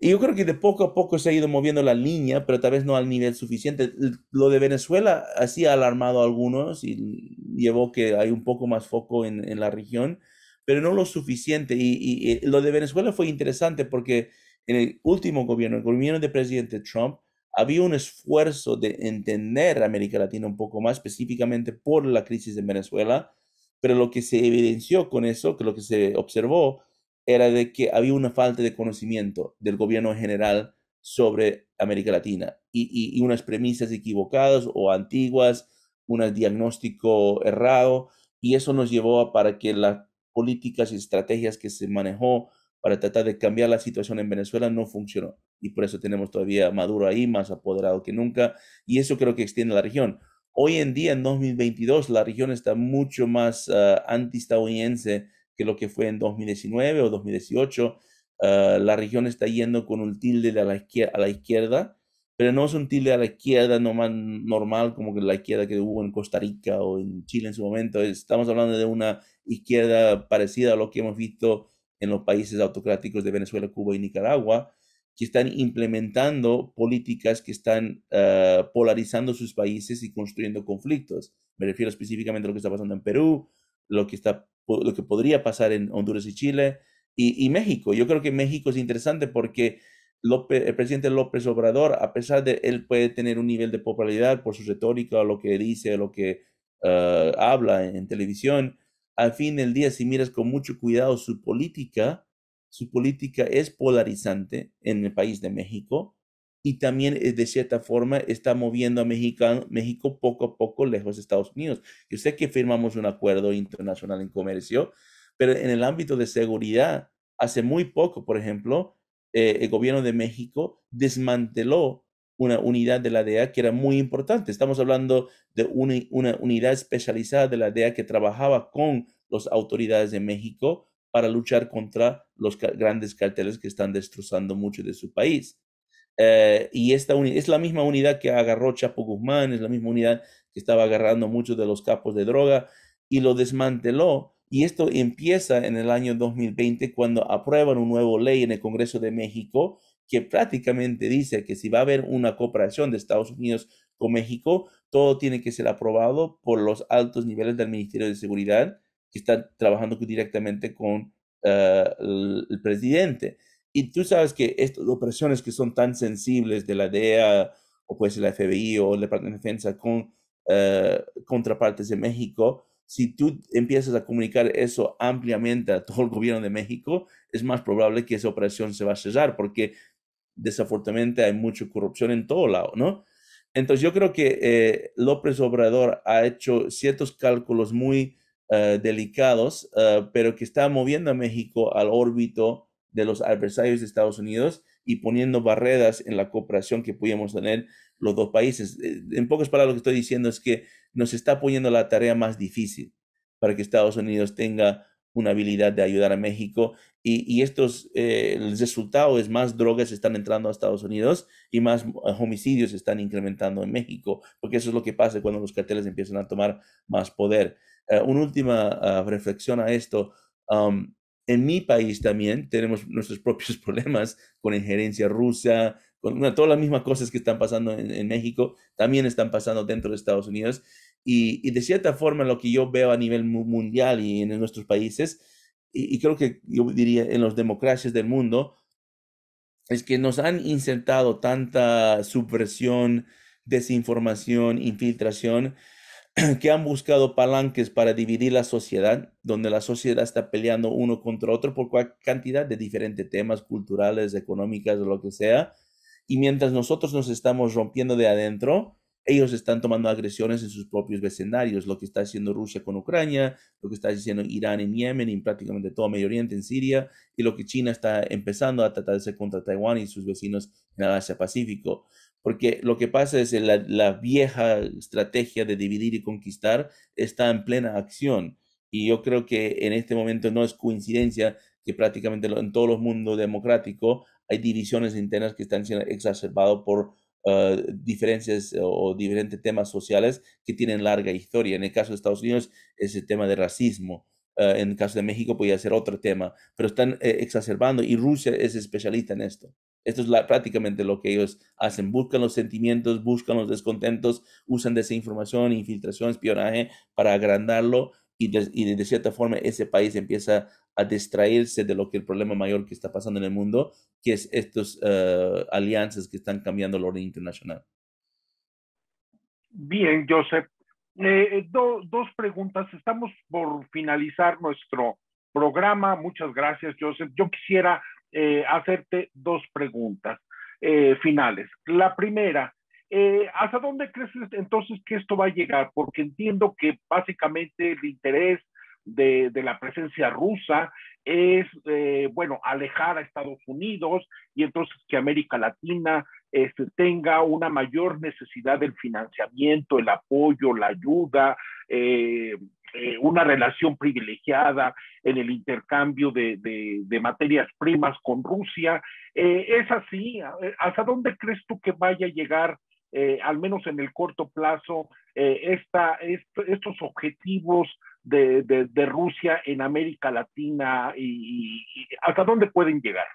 Y yo creo que de poco a poco se ha ido moviendo la línea, pero tal vez no al nivel suficiente. Lo de Venezuela así ha alarmado a algunos y llevó que hay un poco más foco en, en la región, pero no lo suficiente. Y, y, lo de Venezuela fue interesante porque en el último gobierno, el gobierno del presidente Trump, había un esfuerzo de entender América Latina un poco más, específicamente por la crisis en Venezuela, pero lo que se evidenció con eso, que lo que se observó, era de que había una falta de conocimiento del gobierno general sobre América Latina y, unas premisas equivocadas o antiguas, un diagnóstico errado, y eso nos llevó a para que las políticas y estrategias que se manejó para tratar de cambiar la situación en Venezuela no funcionó. Y por eso tenemos todavía a Maduro ahí, más apoderado que nunca, y eso creo que extiende la región. Hoy en día, en 2022, la región está mucho más ah, anti-estadounidense que lo que fue en 2019 o 2018. Ah, la región está yendo con un tilde a, la izquierda, a la izquierda, pero no es un tilde a la izquierda normal, normal como que la izquierda que hubo en Costa Rica o en Chile en su momento. Estamos hablando de una izquierda parecida a lo que hemos visto en los países autocráticos de Venezuela, Cuba y Nicaragua, que están implementando políticas que están ah, polarizando sus países y construyendo conflictos. Me refiero específicamente a lo que está pasando en Perú, lo que está lo que podría pasar en Honduras y Chile y, México. Yo creo que México es interesante porque López, el presidente López Obrador, a pesar de él puede tener un nivel de popularidad por su retórica, lo que dice, lo que eh, habla en, televisión, al fin del día, si miras con mucho cuidado su política, su política es polarizante en el país de México y también eh, de cierta forma está moviendo a México, México poco a poco lejos de Estados Unidos. Yo sé que firmamos un acuerdo internacional en comercio, pero en el ámbito de seguridad, hace muy poco, por ejemplo, eh, el gobierno de México desmanteló una unidad de la DEA que era muy importante. Estamos hablando de una, unidad especializada de la DEA que trabajaba con las autoridades de México para luchar contra los grandes carteles que están destrozando mucho de su país. Eh, y esta es la misma unidad que agarró Chapo Guzmán, es la misma unidad que estaba agarrando muchos de los capos de droga y lo desmanteló. Y esto empieza en el año 2020 cuando aprueban una nueva ley en el Congreso de México que prácticamente dice que si va a haber una cooperación de Estados Unidos con México, todo tiene que ser aprobado por los altos niveles del Ministerio de Seguridad que están trabajando directamente con eh, el presidente. Y tú sabes que estas operaciones que son tan sensibles de la DEA o pues la FBI o el Departamento de Defensa con eh, contrapartes de México, si tú empiezas a comunicar eso ampliamente a todo el gobierno de México, es más probable que esa operación se va a cerrar porque desafortunadamente hay mucha corrupción en todo lado, ¿no? Entonces yo creo que eh, López Obrador ha hecho ciertos cálculos muy eh, delicados, pero que está moviendo a México al órbito de los adversarios de Estados Unidos y poniendo barreras en la cooperación que podíamos tener los dos países. Eh, en pocas palabras, lo que estoy diciendo es que nos está poniendo la tarea más difícil para que Estados Unidos tenga una habilidad de ayudar a México y, estos, eh, el resultado es más drogas están entrando a Estados Unidos y más eh, homicidios están incrementando en México, porque eso es lo que pasa cuando los carteles empiezan a tomar más poder. una última ah, reflexión a esto. Um, en mi país también tenemos nuestros propios problemas con injerencia rusa, con todas las mismas cosas que están pasando en, México, también están pasando dentro de Estados Unidos. Y, de cierta forma, lo que yo veo a nivel mundial y en nuestros países, y, y creo que yo diría en las democracias del mundo, es que nos han insertado tanta subversión, desinformación, infiltración, que han buscado palanques para dividir la sociedad, donde la sociedad está peleando uno contra otro por cantidad de diferentes temas culturales, económicas, lo que sea. Y mientras nosotros nos estamos rompiendo de adentro, ellos están tomando agresiones en sus propios vecindarios, lo que está haciendo Rusia con Ucrania, lo que está haciendo Irán en Yemen y prácticamente todo Medio Oriente, en Siria, y lo que China está empezando a tratarse contra Taiwán y sus vecinos en el Asia Pacífico porque lo que pasa es que la, vieja estrategia de dividir y conquistar está en plena acción. Y yo creo que en este momento no es coincidencia que prácticamente en todos los mundos democráticos hay divisiones internas que están siendo exacerbadas por ah, diferencias o diferentes temas sociales que tienen larga historia. En el caso de Estados Unidos es el tema de racismo. Ah, en el caso de México podría ser otro tema, pero están eh, exacerbando y Rusia es especialista en esto. Esto es prácticamente lo que ellos hacen. Buscan los sentimientos, buscan los descontentos, usan desinformación, infiltración, espionaje para agrandarlo y de, cierta forma ese país empieza a distraerse de lo que el problema mayor que está pasando en el mundo, que es estas eh, alianzas que están cambiando el orden internacional. Bien, Joseph. Eh, dos preguntas. Estamos por finalizar nuestro programa. Muchas gracias, Joseph. Yo quisiera eh, hacerte dos preguntas eh, finales. La primera, eh, ¿hasta dónde crees entonces que esto va a llegar? Porque entiendo que básicamente el interés de, la presencia rusa es, bueno, alejar a Estados Unidos y entonces que América Latina este, tenga una mayor necesidad del financiamiento, el apoyo, la ayuda, eh, eh, una relación privilegiada en el intercambio de, de, materias primas con Rusia. Eh, ¿Es así? ¿Hasta dónde crees tú que vaya a llegar, eh, al menos en el corto plazo, esta, estos objetivos de, de, Rusia en América Latina y hasta dónde pueden llegar?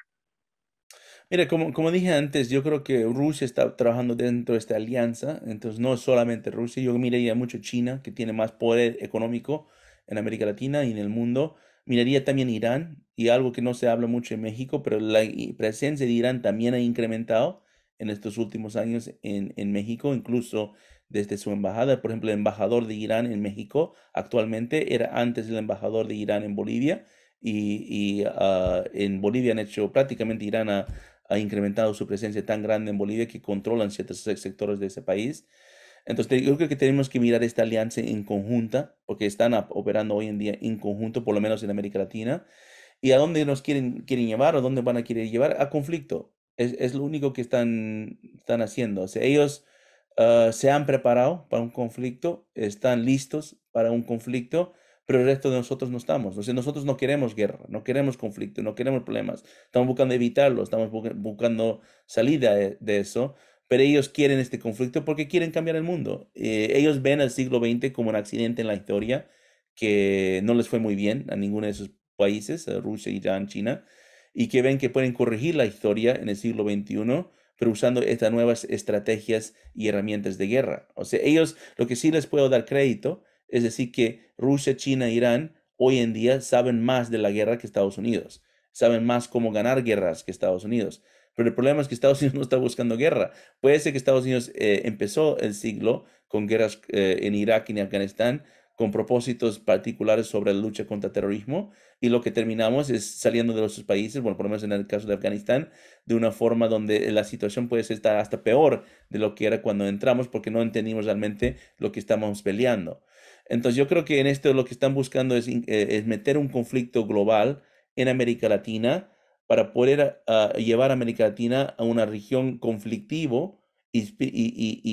Mira, como, como dije antes, yo creo que Rusia está trabajando dentro de esta alianza, entonces no solamente Rusia, yo miraría mucho China, que tiene más poder económico en América Latina y en el mundo. Miraría también Irán, y algo que no se habla mucho en México, pero la presencia de Irán también ha incrementado en estos últimos años en, en México, incluso desde su embajada. Por ejemplo, el embajador de Irán en México actualmente era antes el embajador de Irán en Bolivia y, y ah, en Bolivia han hecho prácticamente Irán a ha incrementado su presencia tan grande en Bolivia que controlan ciertos sectores de ese país. Entonces, yo creo que tenemos que mirar esta alianza en conjunta, porque están operando hoy en día en conjunto, por lo menos en América Latina. ¿Y a dónde nos quieren, quieren llevar o dónde van a querer llevar? A conflicto. Es, lo único que están, están haciendo. O sea, ellos ah, se han preparado para un conflicto, están listos para un conflicto pero el resto de nosotros no estamos. O sea, nosotros no queremos guerra, no queremos conflicto, no queremos problemas. Estamos buscando evitarlo, estamos buscando salida de, eso, pero ellos quieren este conflicto porque quieren cambiar el mundo. Eh, ellos ven al siglo XX como un accidente en la historia que no les fue muy bien a ninguno de esos países, Rusia, Irán, China, y que ven que pueden corregir la historia en el siglo XXI pero usando estas nuevas estrategias y herramientas de guerra. O sea, ellos, lo que sí les puedo dar crédito es decir, que Rusia, China e Irán hoy en día saben más de la guerra que Estados Unidos, saben más cómo ganar guerras que Estados Unidos. Pero el problema es que Estados Unidos no está buscando guerra. Puede ser que Estados Unidos eh, empezó el siglo con guerras eh, en Irak y en Afganistán con propósitos particulares sobre la lucha contra el terrorismo y lo que terminamos es saliendo de los países, bueno, por lo menos en el caso de Afganistán, de una forma donde la situación puede estar hasta peor de lo que era cuando entramos porque no entendimos realmente lo que estamos peleando. Entonces yo creo que en esto lo que están buscando es, eh, es meter un conflicto global en América Latina para poder ah, llevar a América Latina a una región conflictivo y,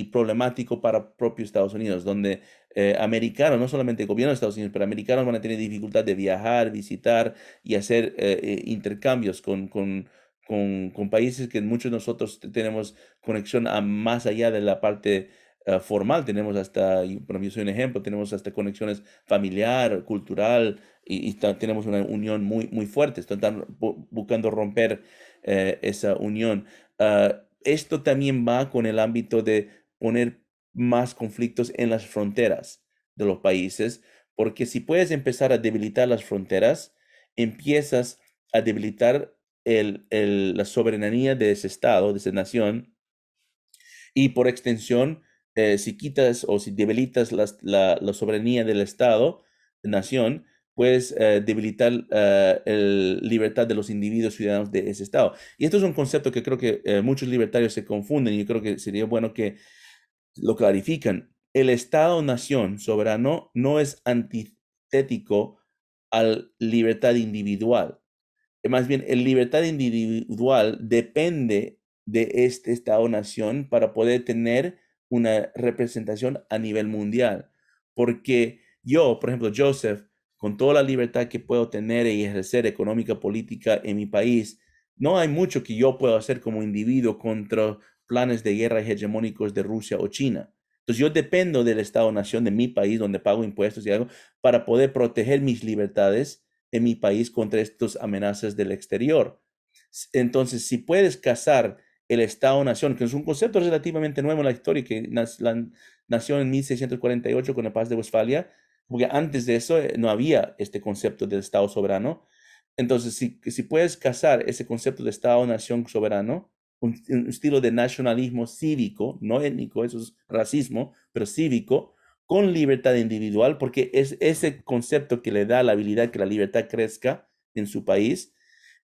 problemática problemático para propio Estados Unidos, donde eh, americanos, no solamente el gobierno de Estados Unidos, pero americanos van a tener dificultad de viajar, visitar y hacer eh, intercambios con, con, países que muchos de nosotros tenemos conexión a más allá de la parte eh, formal, tenemos hasta, por soy un ejemplo, tenemos hasta conexiones familiar, cultural, y, tenemos una unión muy, muy fuerte, están buscando romper eh, esa unión. Ah, esto también va con el ámbito de poner más conflictos en las fronteras de los países, porque si puedes empezar a debilitar las fronteras, empiezas a debilitar el, la soberanía de ese Estado, de esa nación, y por extensión eh, si quitas o si debilitas la, soberanía del Estado, nación, puedes eh, debilitar eh, la libertad de los individuos ciudadanos de ese Estado. Y esto es un concepto que creo que muchos libertarios se confunden y yo creo que sería bueno que lo clarifican. El Estado-nación soberano no es antitético a la libertad individual. Más bien, la libertad individual depende de este Estado-nación para poder tener una representación a nivel mundial. Porque yo, por ejemplo, Joseph, con toda la libertad que puedo tener y ejercer económica, política en mi país, no hay mucho que yo pueda hacer como individuo contra planes de guerra hegemónicos de Rusia o China. Entonces yo dependo del Estado-Nación de mi país, donde pago impuestos y algo, para poder proteger mis libertades en mi país contra estas amenazas del exterior. Entonces, si puedes casar el Estado-Nación, que es un concepto relativamente nuevo en la historia, que nació en 1648 con la paz de Westfalia, porque antes de eso eh, no había este concepto del Estado soberano. Entonces, si, puedes casar ese concepto de Estado-Nación soberano, un, un, estilo de nacionalismo cívico, no étnico, eso es racismo, pero cívico, con libertad individual, porque es ese concepto que le da la habilidad que la libertad crezca en su país,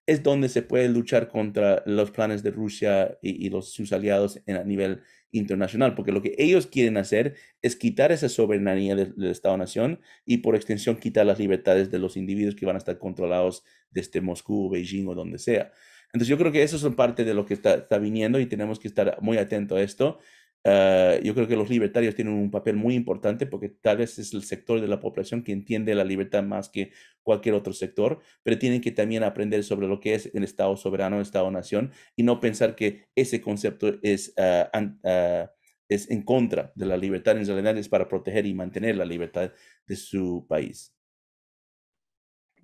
es donde se puede luchar contra los planes de Rusia y, sus aliados en, a nivel internacional, porque lo que ellos quieren hacer es quitar esa soberanía del, Estado-Nación y por extensión quitar las libertades de los individuos que van a estar controlados desde Moscú, Beijing o donde sea. Entonces yo creo que eso es parte de lo que está, está viniendo y tenemos que estar muy atentos a esto. Eh, yo creo que los libertarios tienen un papel muy importante porque tal vez es el sector de la población que entiende la libertad más que cualquier otro sector, pero tienen que también aprender sobre lo que es el Estado soberano, el Estado-nación, y no pensar que ese concepto es, ah, ah, es en contra de la libertad, en realidad es para proteger y mantener la libertad de su país.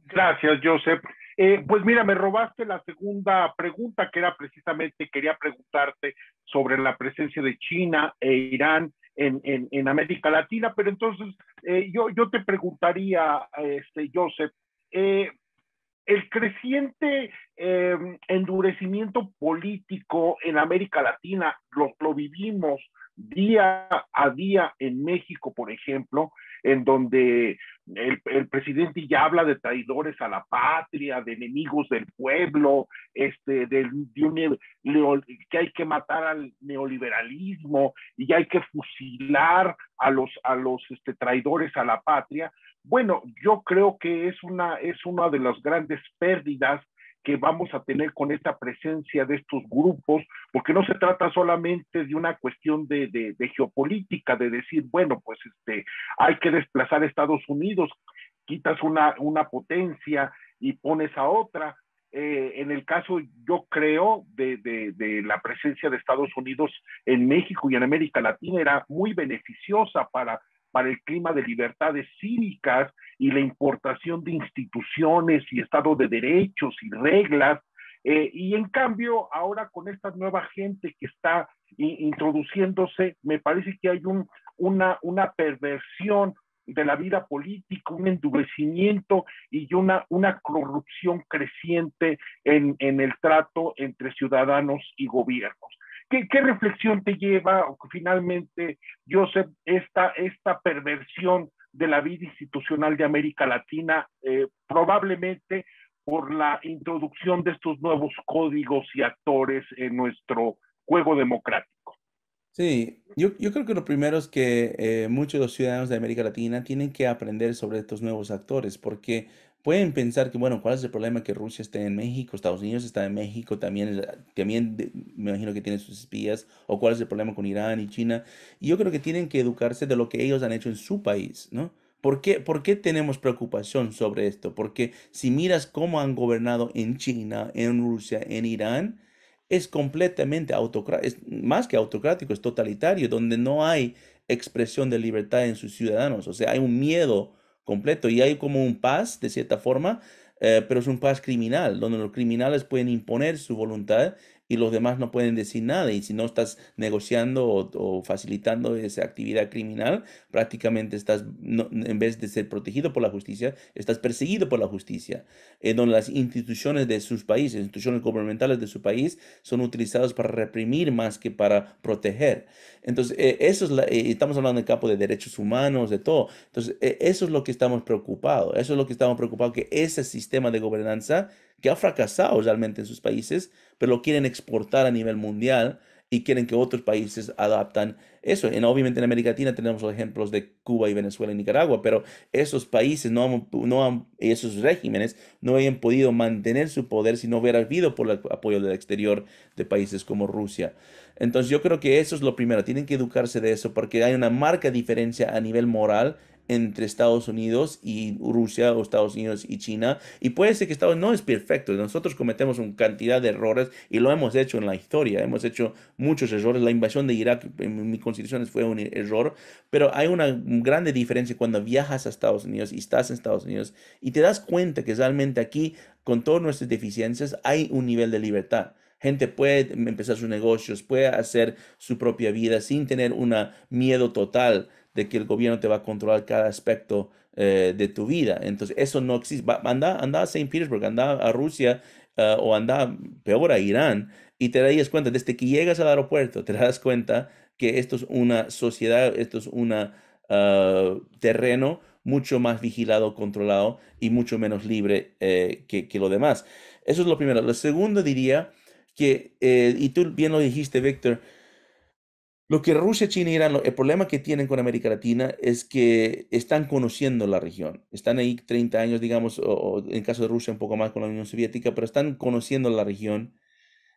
Gracias, Joseph. Eh, pues mira, me robaste la segunda pregunta, que era precisamente, quería preguntarte sobre la presencia de China e Irán en, América Latina, pero entonces eh, yo, te preguntaría, este, Joseph, eh, el creciente em, endurecimiento político en América Latina, lo vivimos día a día en México, por ejemplo, en donde el, el, presidente ya habla de traidores a la patria, de enemigos del pueblo, este, que hay que matar al neoliberalismo y hay que fusilar a los, a los este, traidores a la patria. Bueno, yo creo que es una, es una de las grandes pérdidas que vamos a tener con esta presencia de estos grupos, porque no se trata solamente de una cuestión de, geopolítica, de decir, bueno, pues este, hay que desplazar a Estados Unidos, quitas una, una potencia y pones a otra, eh, en el caso, yo creo, de, la presencia de Estados Unidos en México y en América Latina era muy beneficiosa para para el clima de libertades cívicas y la importación de instituciones y Estado de derechos y reglas. Eh, y en cambio, ahora con esta nueva gente que está introduciéndose, me parece que hay una, perversión de la vida política, un endurecimiento y una, una corrupción creciente en, en el trato entre ciudadanos y gobiernos. ¿Qué, reflexión te lleva finalmente, Joseph, esta, esta perversión de la vida institucional de América Latina, eh, probablemente por la introducción de estos nuevos códigos y actores en nuestro juego democrático? Sí, yo, creo que lo primero es que eh, muchos los ciudadanos de América Latina tienen que aprender sobre estos nuevos actores, porque pueden pensar que, bueno, ¿cuál es el problema que Rusia esté en México? Estados Unidos está en México, también, también me imagino que tiene sus espías, o cuál es el problema con Irán y China. Y yo creo que tienen que educarse de lo que ellos han hecho en su país, ¿no? ¿Por qué, ¿Por qué tenemos preocupación sobre esto? Porque si miras cómo han gobernado en China, en Rusia, en Irán, es completamente autocrático, es más que autocrático, es totalitario, donde no hay expresión de libertad en sus ciudadanos. O sea, hay un miedo completo. Y hay como un paz, de cierta forma, eh, pero es un paz criminal, donde los criminales pueden imponer su voluntad y los demás no pueden decir nada. Y si no estás negociando o, facilitando esa actividad criminal, prácticamente estás, en vez de ser protegido por la justicia, estás perseguido por la justicia. En donde las instituciones de sus países, instituciones gubernamentales de su país, son utilizadas para reprimir más que para proteger. Entonces, eh, eso es eh, estamos hablando el campo de derechos humanos, de todo. Entonces, eh, eso es lo que estamos preocupados. Eso es lo que estamos preocupados, que ese sistema de gobernanza que ha fracasado realmente en sus países, pero lo quieren exportar a nivel mundial y quieren que otros países adaptan eso. Y obviamente en América Latina tenemos los ejemplos de Cuba y Venezuela y Nicaragua, pero esos países no no esos regímenes no habían podido mantener su poder si no hubiera habido por el apoyo del exterior de países como Rusia. Entonces yo creo que eso es lo primero, tienen que educarse de eso porque hay una marca diferencia a nivel moral entre Estados Unidos y Rusia o Estados Unidos y China. Y puede ser que Estados Unidos no es perfecto. Nosotros cometemos una cantidad de errores y lo hemos hecho en la historia. Hemos hecho muchos errores. La invasión de Irak en mi constitución fue un error. Pero hay una grande diferencia cuando viajas a Estados Unidos y estás en Estados Unidos y te das cuenta que realmente aquí, con todas nuestras deficiencias, hay un nivel de libertad gente puede empezar sus negocios, puede hacer su propia vida sin tener un miedo total de que el gobierno te va a controlar cada aspecto eh, de tu vida. Entonces, eso no existe. Anda, a St. Petersburg, anda a Rusia eh, o anda peor a Irán y te darías cuenta, desde que llegas al aeropuerto, te das cuenta que esto es una sociedad, esto es un eh, terreno mucho más vigilado, controlado y mucho menos libre que, lo demás. Eso es lo primero. Lo segundo diría que, y tú bien lo dijiste, Víctor, lo que Rusia, China y e Irán, el problema que tienen con América Latina es que están conociendo la región. Están ahí 30 años, digamos, o, en caso de Rusia un poco más con la Unión Soviética, pero están conociendo la región.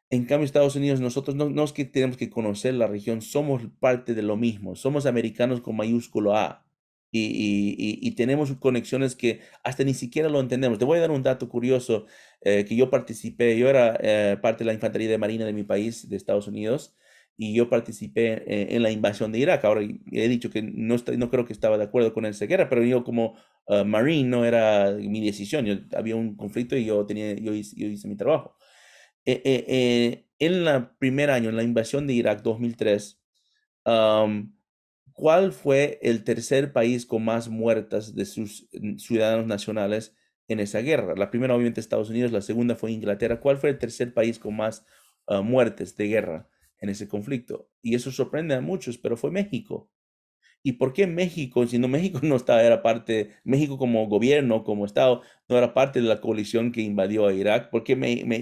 En cambio, Estados Unidos, nosotros no, no, es que tenemos que conocer la región, somos parte de lo mismo, somos americanos con mayúsculo A y, y, tenemos conexiones que hasta ni siquiera lo entendemos. Te voy a dar un dato curioso eh, que yo participé, yo era eh, parte de la infantería de marina de mi país, de Estados Unidos, y yo participé eh, en la invasión de Irak. Ahora he dicho que no, no creo que estaba de acuerdo con esa guerra, pero yo como eh, Marine no era mi decisión. Yo, había un conflicto y yo, tenía, yo, hice, mi trabajo. Eh, en el primer año, en la invasión de Irak 2003, ¿cuál fue el tercer país con más muertas de sus mm, ciudadanos nacionales en esa guerra? La primera obviamente Estados Unidos, la segunda fue Inglaterra. ¿Cuál fue el tercer país con más muertes de guerra? en ese conflicto. Y eso sorprende a muchos, pero fue México. ¿Y por qué México, si no México no estaba, era parte, México como gobierno, como Estado, no era parte de la coalición que invadió a Irak? ¿Por qué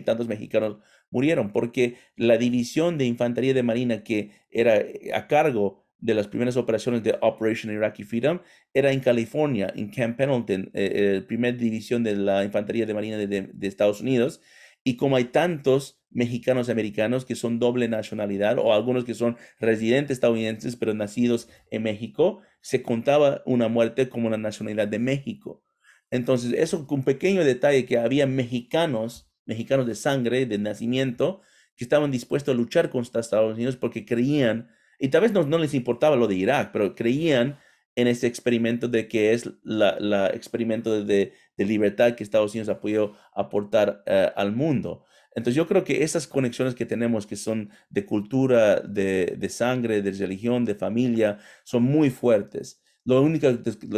tantos mexicanos murieron? Porque la división de infantería de marina que era eh, a cargo de las primeras operaciones de Operation Iraqi Freedom era en California, en Camp Pendleton, la eh, eh, primera división de la infantería de marina de Estados Unidos. Y como hay tantos mexicanos americanos que son doble nacionalidad o algunos que son residentes estadounidenses pero nacidos en México, se contaba una muerte como la nacionalidad de México. Entonces, eso un pequeño detalle que había mexicanos, mexicanos de sangre, de nacimiento, que estaban dispuestos a luchar contra Estados Unidos porque creían, y tal vez no, les importaba lo de Irak, pero creían en ese experimento de que es la, experimento de, de, libertad que Estados Unidos ha podido aportar eh, al mundo. Entonces yo creo que esas conexiones que tenemos, que son de cultura, de, de sangre, de religión, de familia, son muy fuertes. Lo única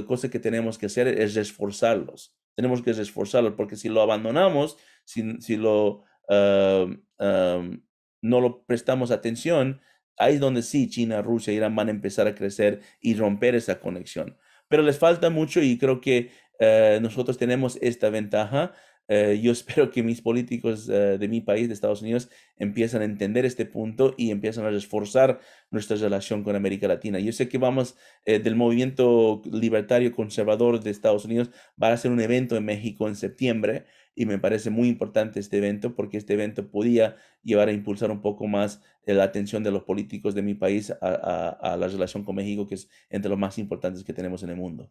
cosa que tenemos que hacer es esforzarlos. Tenemos que esforzarlos porque si lo abandonamos, si, si lo, no lo prestamos atención, ahí es donde sí China, Rusia, Irán van a empezar a crecer y romper esa conexión. Pero les falta mucho y creo que eh, nosotros tenemos esta ventaja eh, yo espero que mis políticos eh, de mi país, de Estados Unidos, empiezan a entender este punto y empiezan a reforzar nuestra relación con América Latina. Yo sé que vamos eh, del movimiento libertario conservador de Estados Unidos, va a hacer un evento en México en septiembre y me parece muy importante este evento porque este evento podía llevar a impulsar un poco más la atención de los políticos de mi país a la relación con México, que es entre los más importantes que tenemos en el mundo.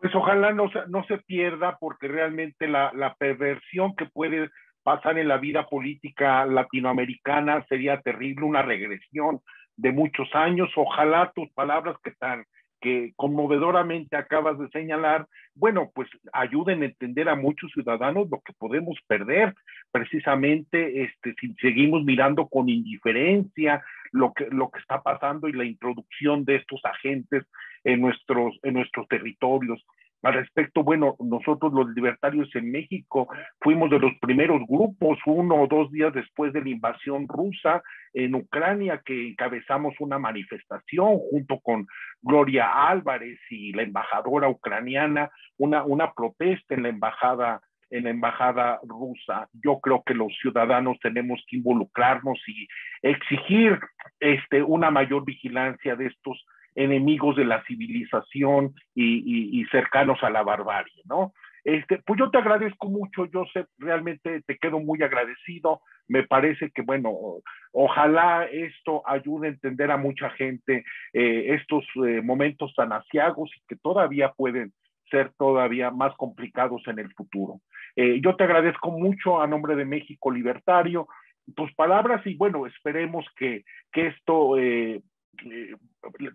Pues ojalá no, no se pierda porque realmente la, perversión que puede pasar en la vida política latinoamericana sería terrible, una regresión de muchos años. Ojalá tus palabras que tan que conmovedoramente acabas de señalar, bueno, pues ayuden a entender a muchos ciudadanos lo que podemos perder precisamente este, si seguimos mirando con indiferencia lo que, lo que está pasando y la introducción de estos agentes en nuestros, en nuestros territorios. Al respecto, bueno, nosotros los libertarios en México fuimos de los primeros grupos, uno o dos días después de la invasión rusa en Ucrania, que encabezamos una manifestación junto con Gloria Álvarez y la embajadora ucraniana, una, una protesta en la embajada en la embajada rusa. Yo creo que los ciudadanos tenemos que involucrarnos y exigir este, una mayor vigilancia de estos enemigos de la civilización y, cercanos a la barbarie, ¿no? Este, pues yo te agradezco mucho, sé realmente te quedo muy agradecido. Me parece que, bueno, ojalá esto ayude a entender a mucha gente eh, estos eh, momentos tan asiagos y que todavía pueden ser todavía más complicados en el futuro. Eh, yo te agradezco mucho a nombre de México Libertario tus palabras y bueno, esperemos que, esto, eh, eh,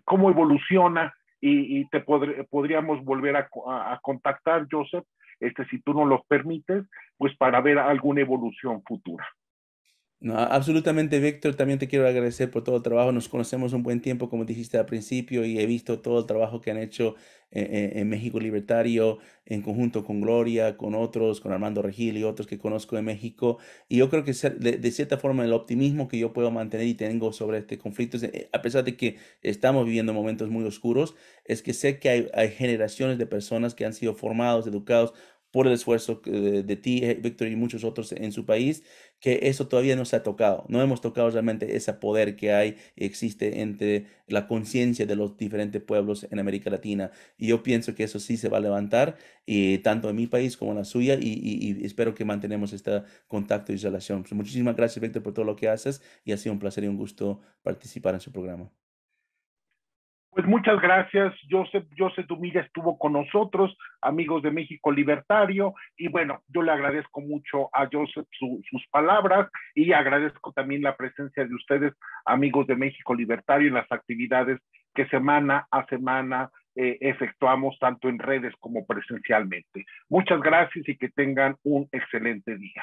cómo evoluciona y, te podríamos volver a, contactar, Joseph, este, si tú no lo permites, pues para ver alguna evolución futura. No, absolutamente, Víctor, también te quiero agradecer por todo el trabajo. Nos conocemos un buen tiempo, como dijiste al principio, y he visto todo el trabajo que han hecho eh, eh, en, México Libertario, en conjunto con Gloria, con otros, con Armando Regil y otros que conozco en México. Y yo creo que de, cierta forma el optimismo que yo puedo mantener y tengo sobre este conflicto, eh, a pesar de que estamos viviendo momentos muy oscuros, es que sé que hay, hay generaciones de personas que han sido formados, educados por el esfuerzo de, ti, eh, Víctor, y muchos otros en su país, que eso todavía no se ha tocado. No hemos tocado realmente ese poder que hay, existe entre la conciencia de los diferentes pueblos en América Latina. Y yo pienso que eso sí se va a levantar, y eh, tanto en mi país como en la suya, y, espero que mantenemos este contacto y relación. Pues, muchísimas gracias, Víctor, por todo lo que haces, y ha sido un placer y un gusto participar en su programa. Pues muchas gracias. Joseph, Joseph Dumilla estuvo con nosotros, amigos de México Libertario, y bueno, yo le agradezco mucho a Joseph sus palabras y agradezco también la presencia de ustedes, amigos de México Libertario, en las actividades que semana a semana eh, efectuamos tanto en redes como presencialmente. Muchas gracias y que tengan un excelente día.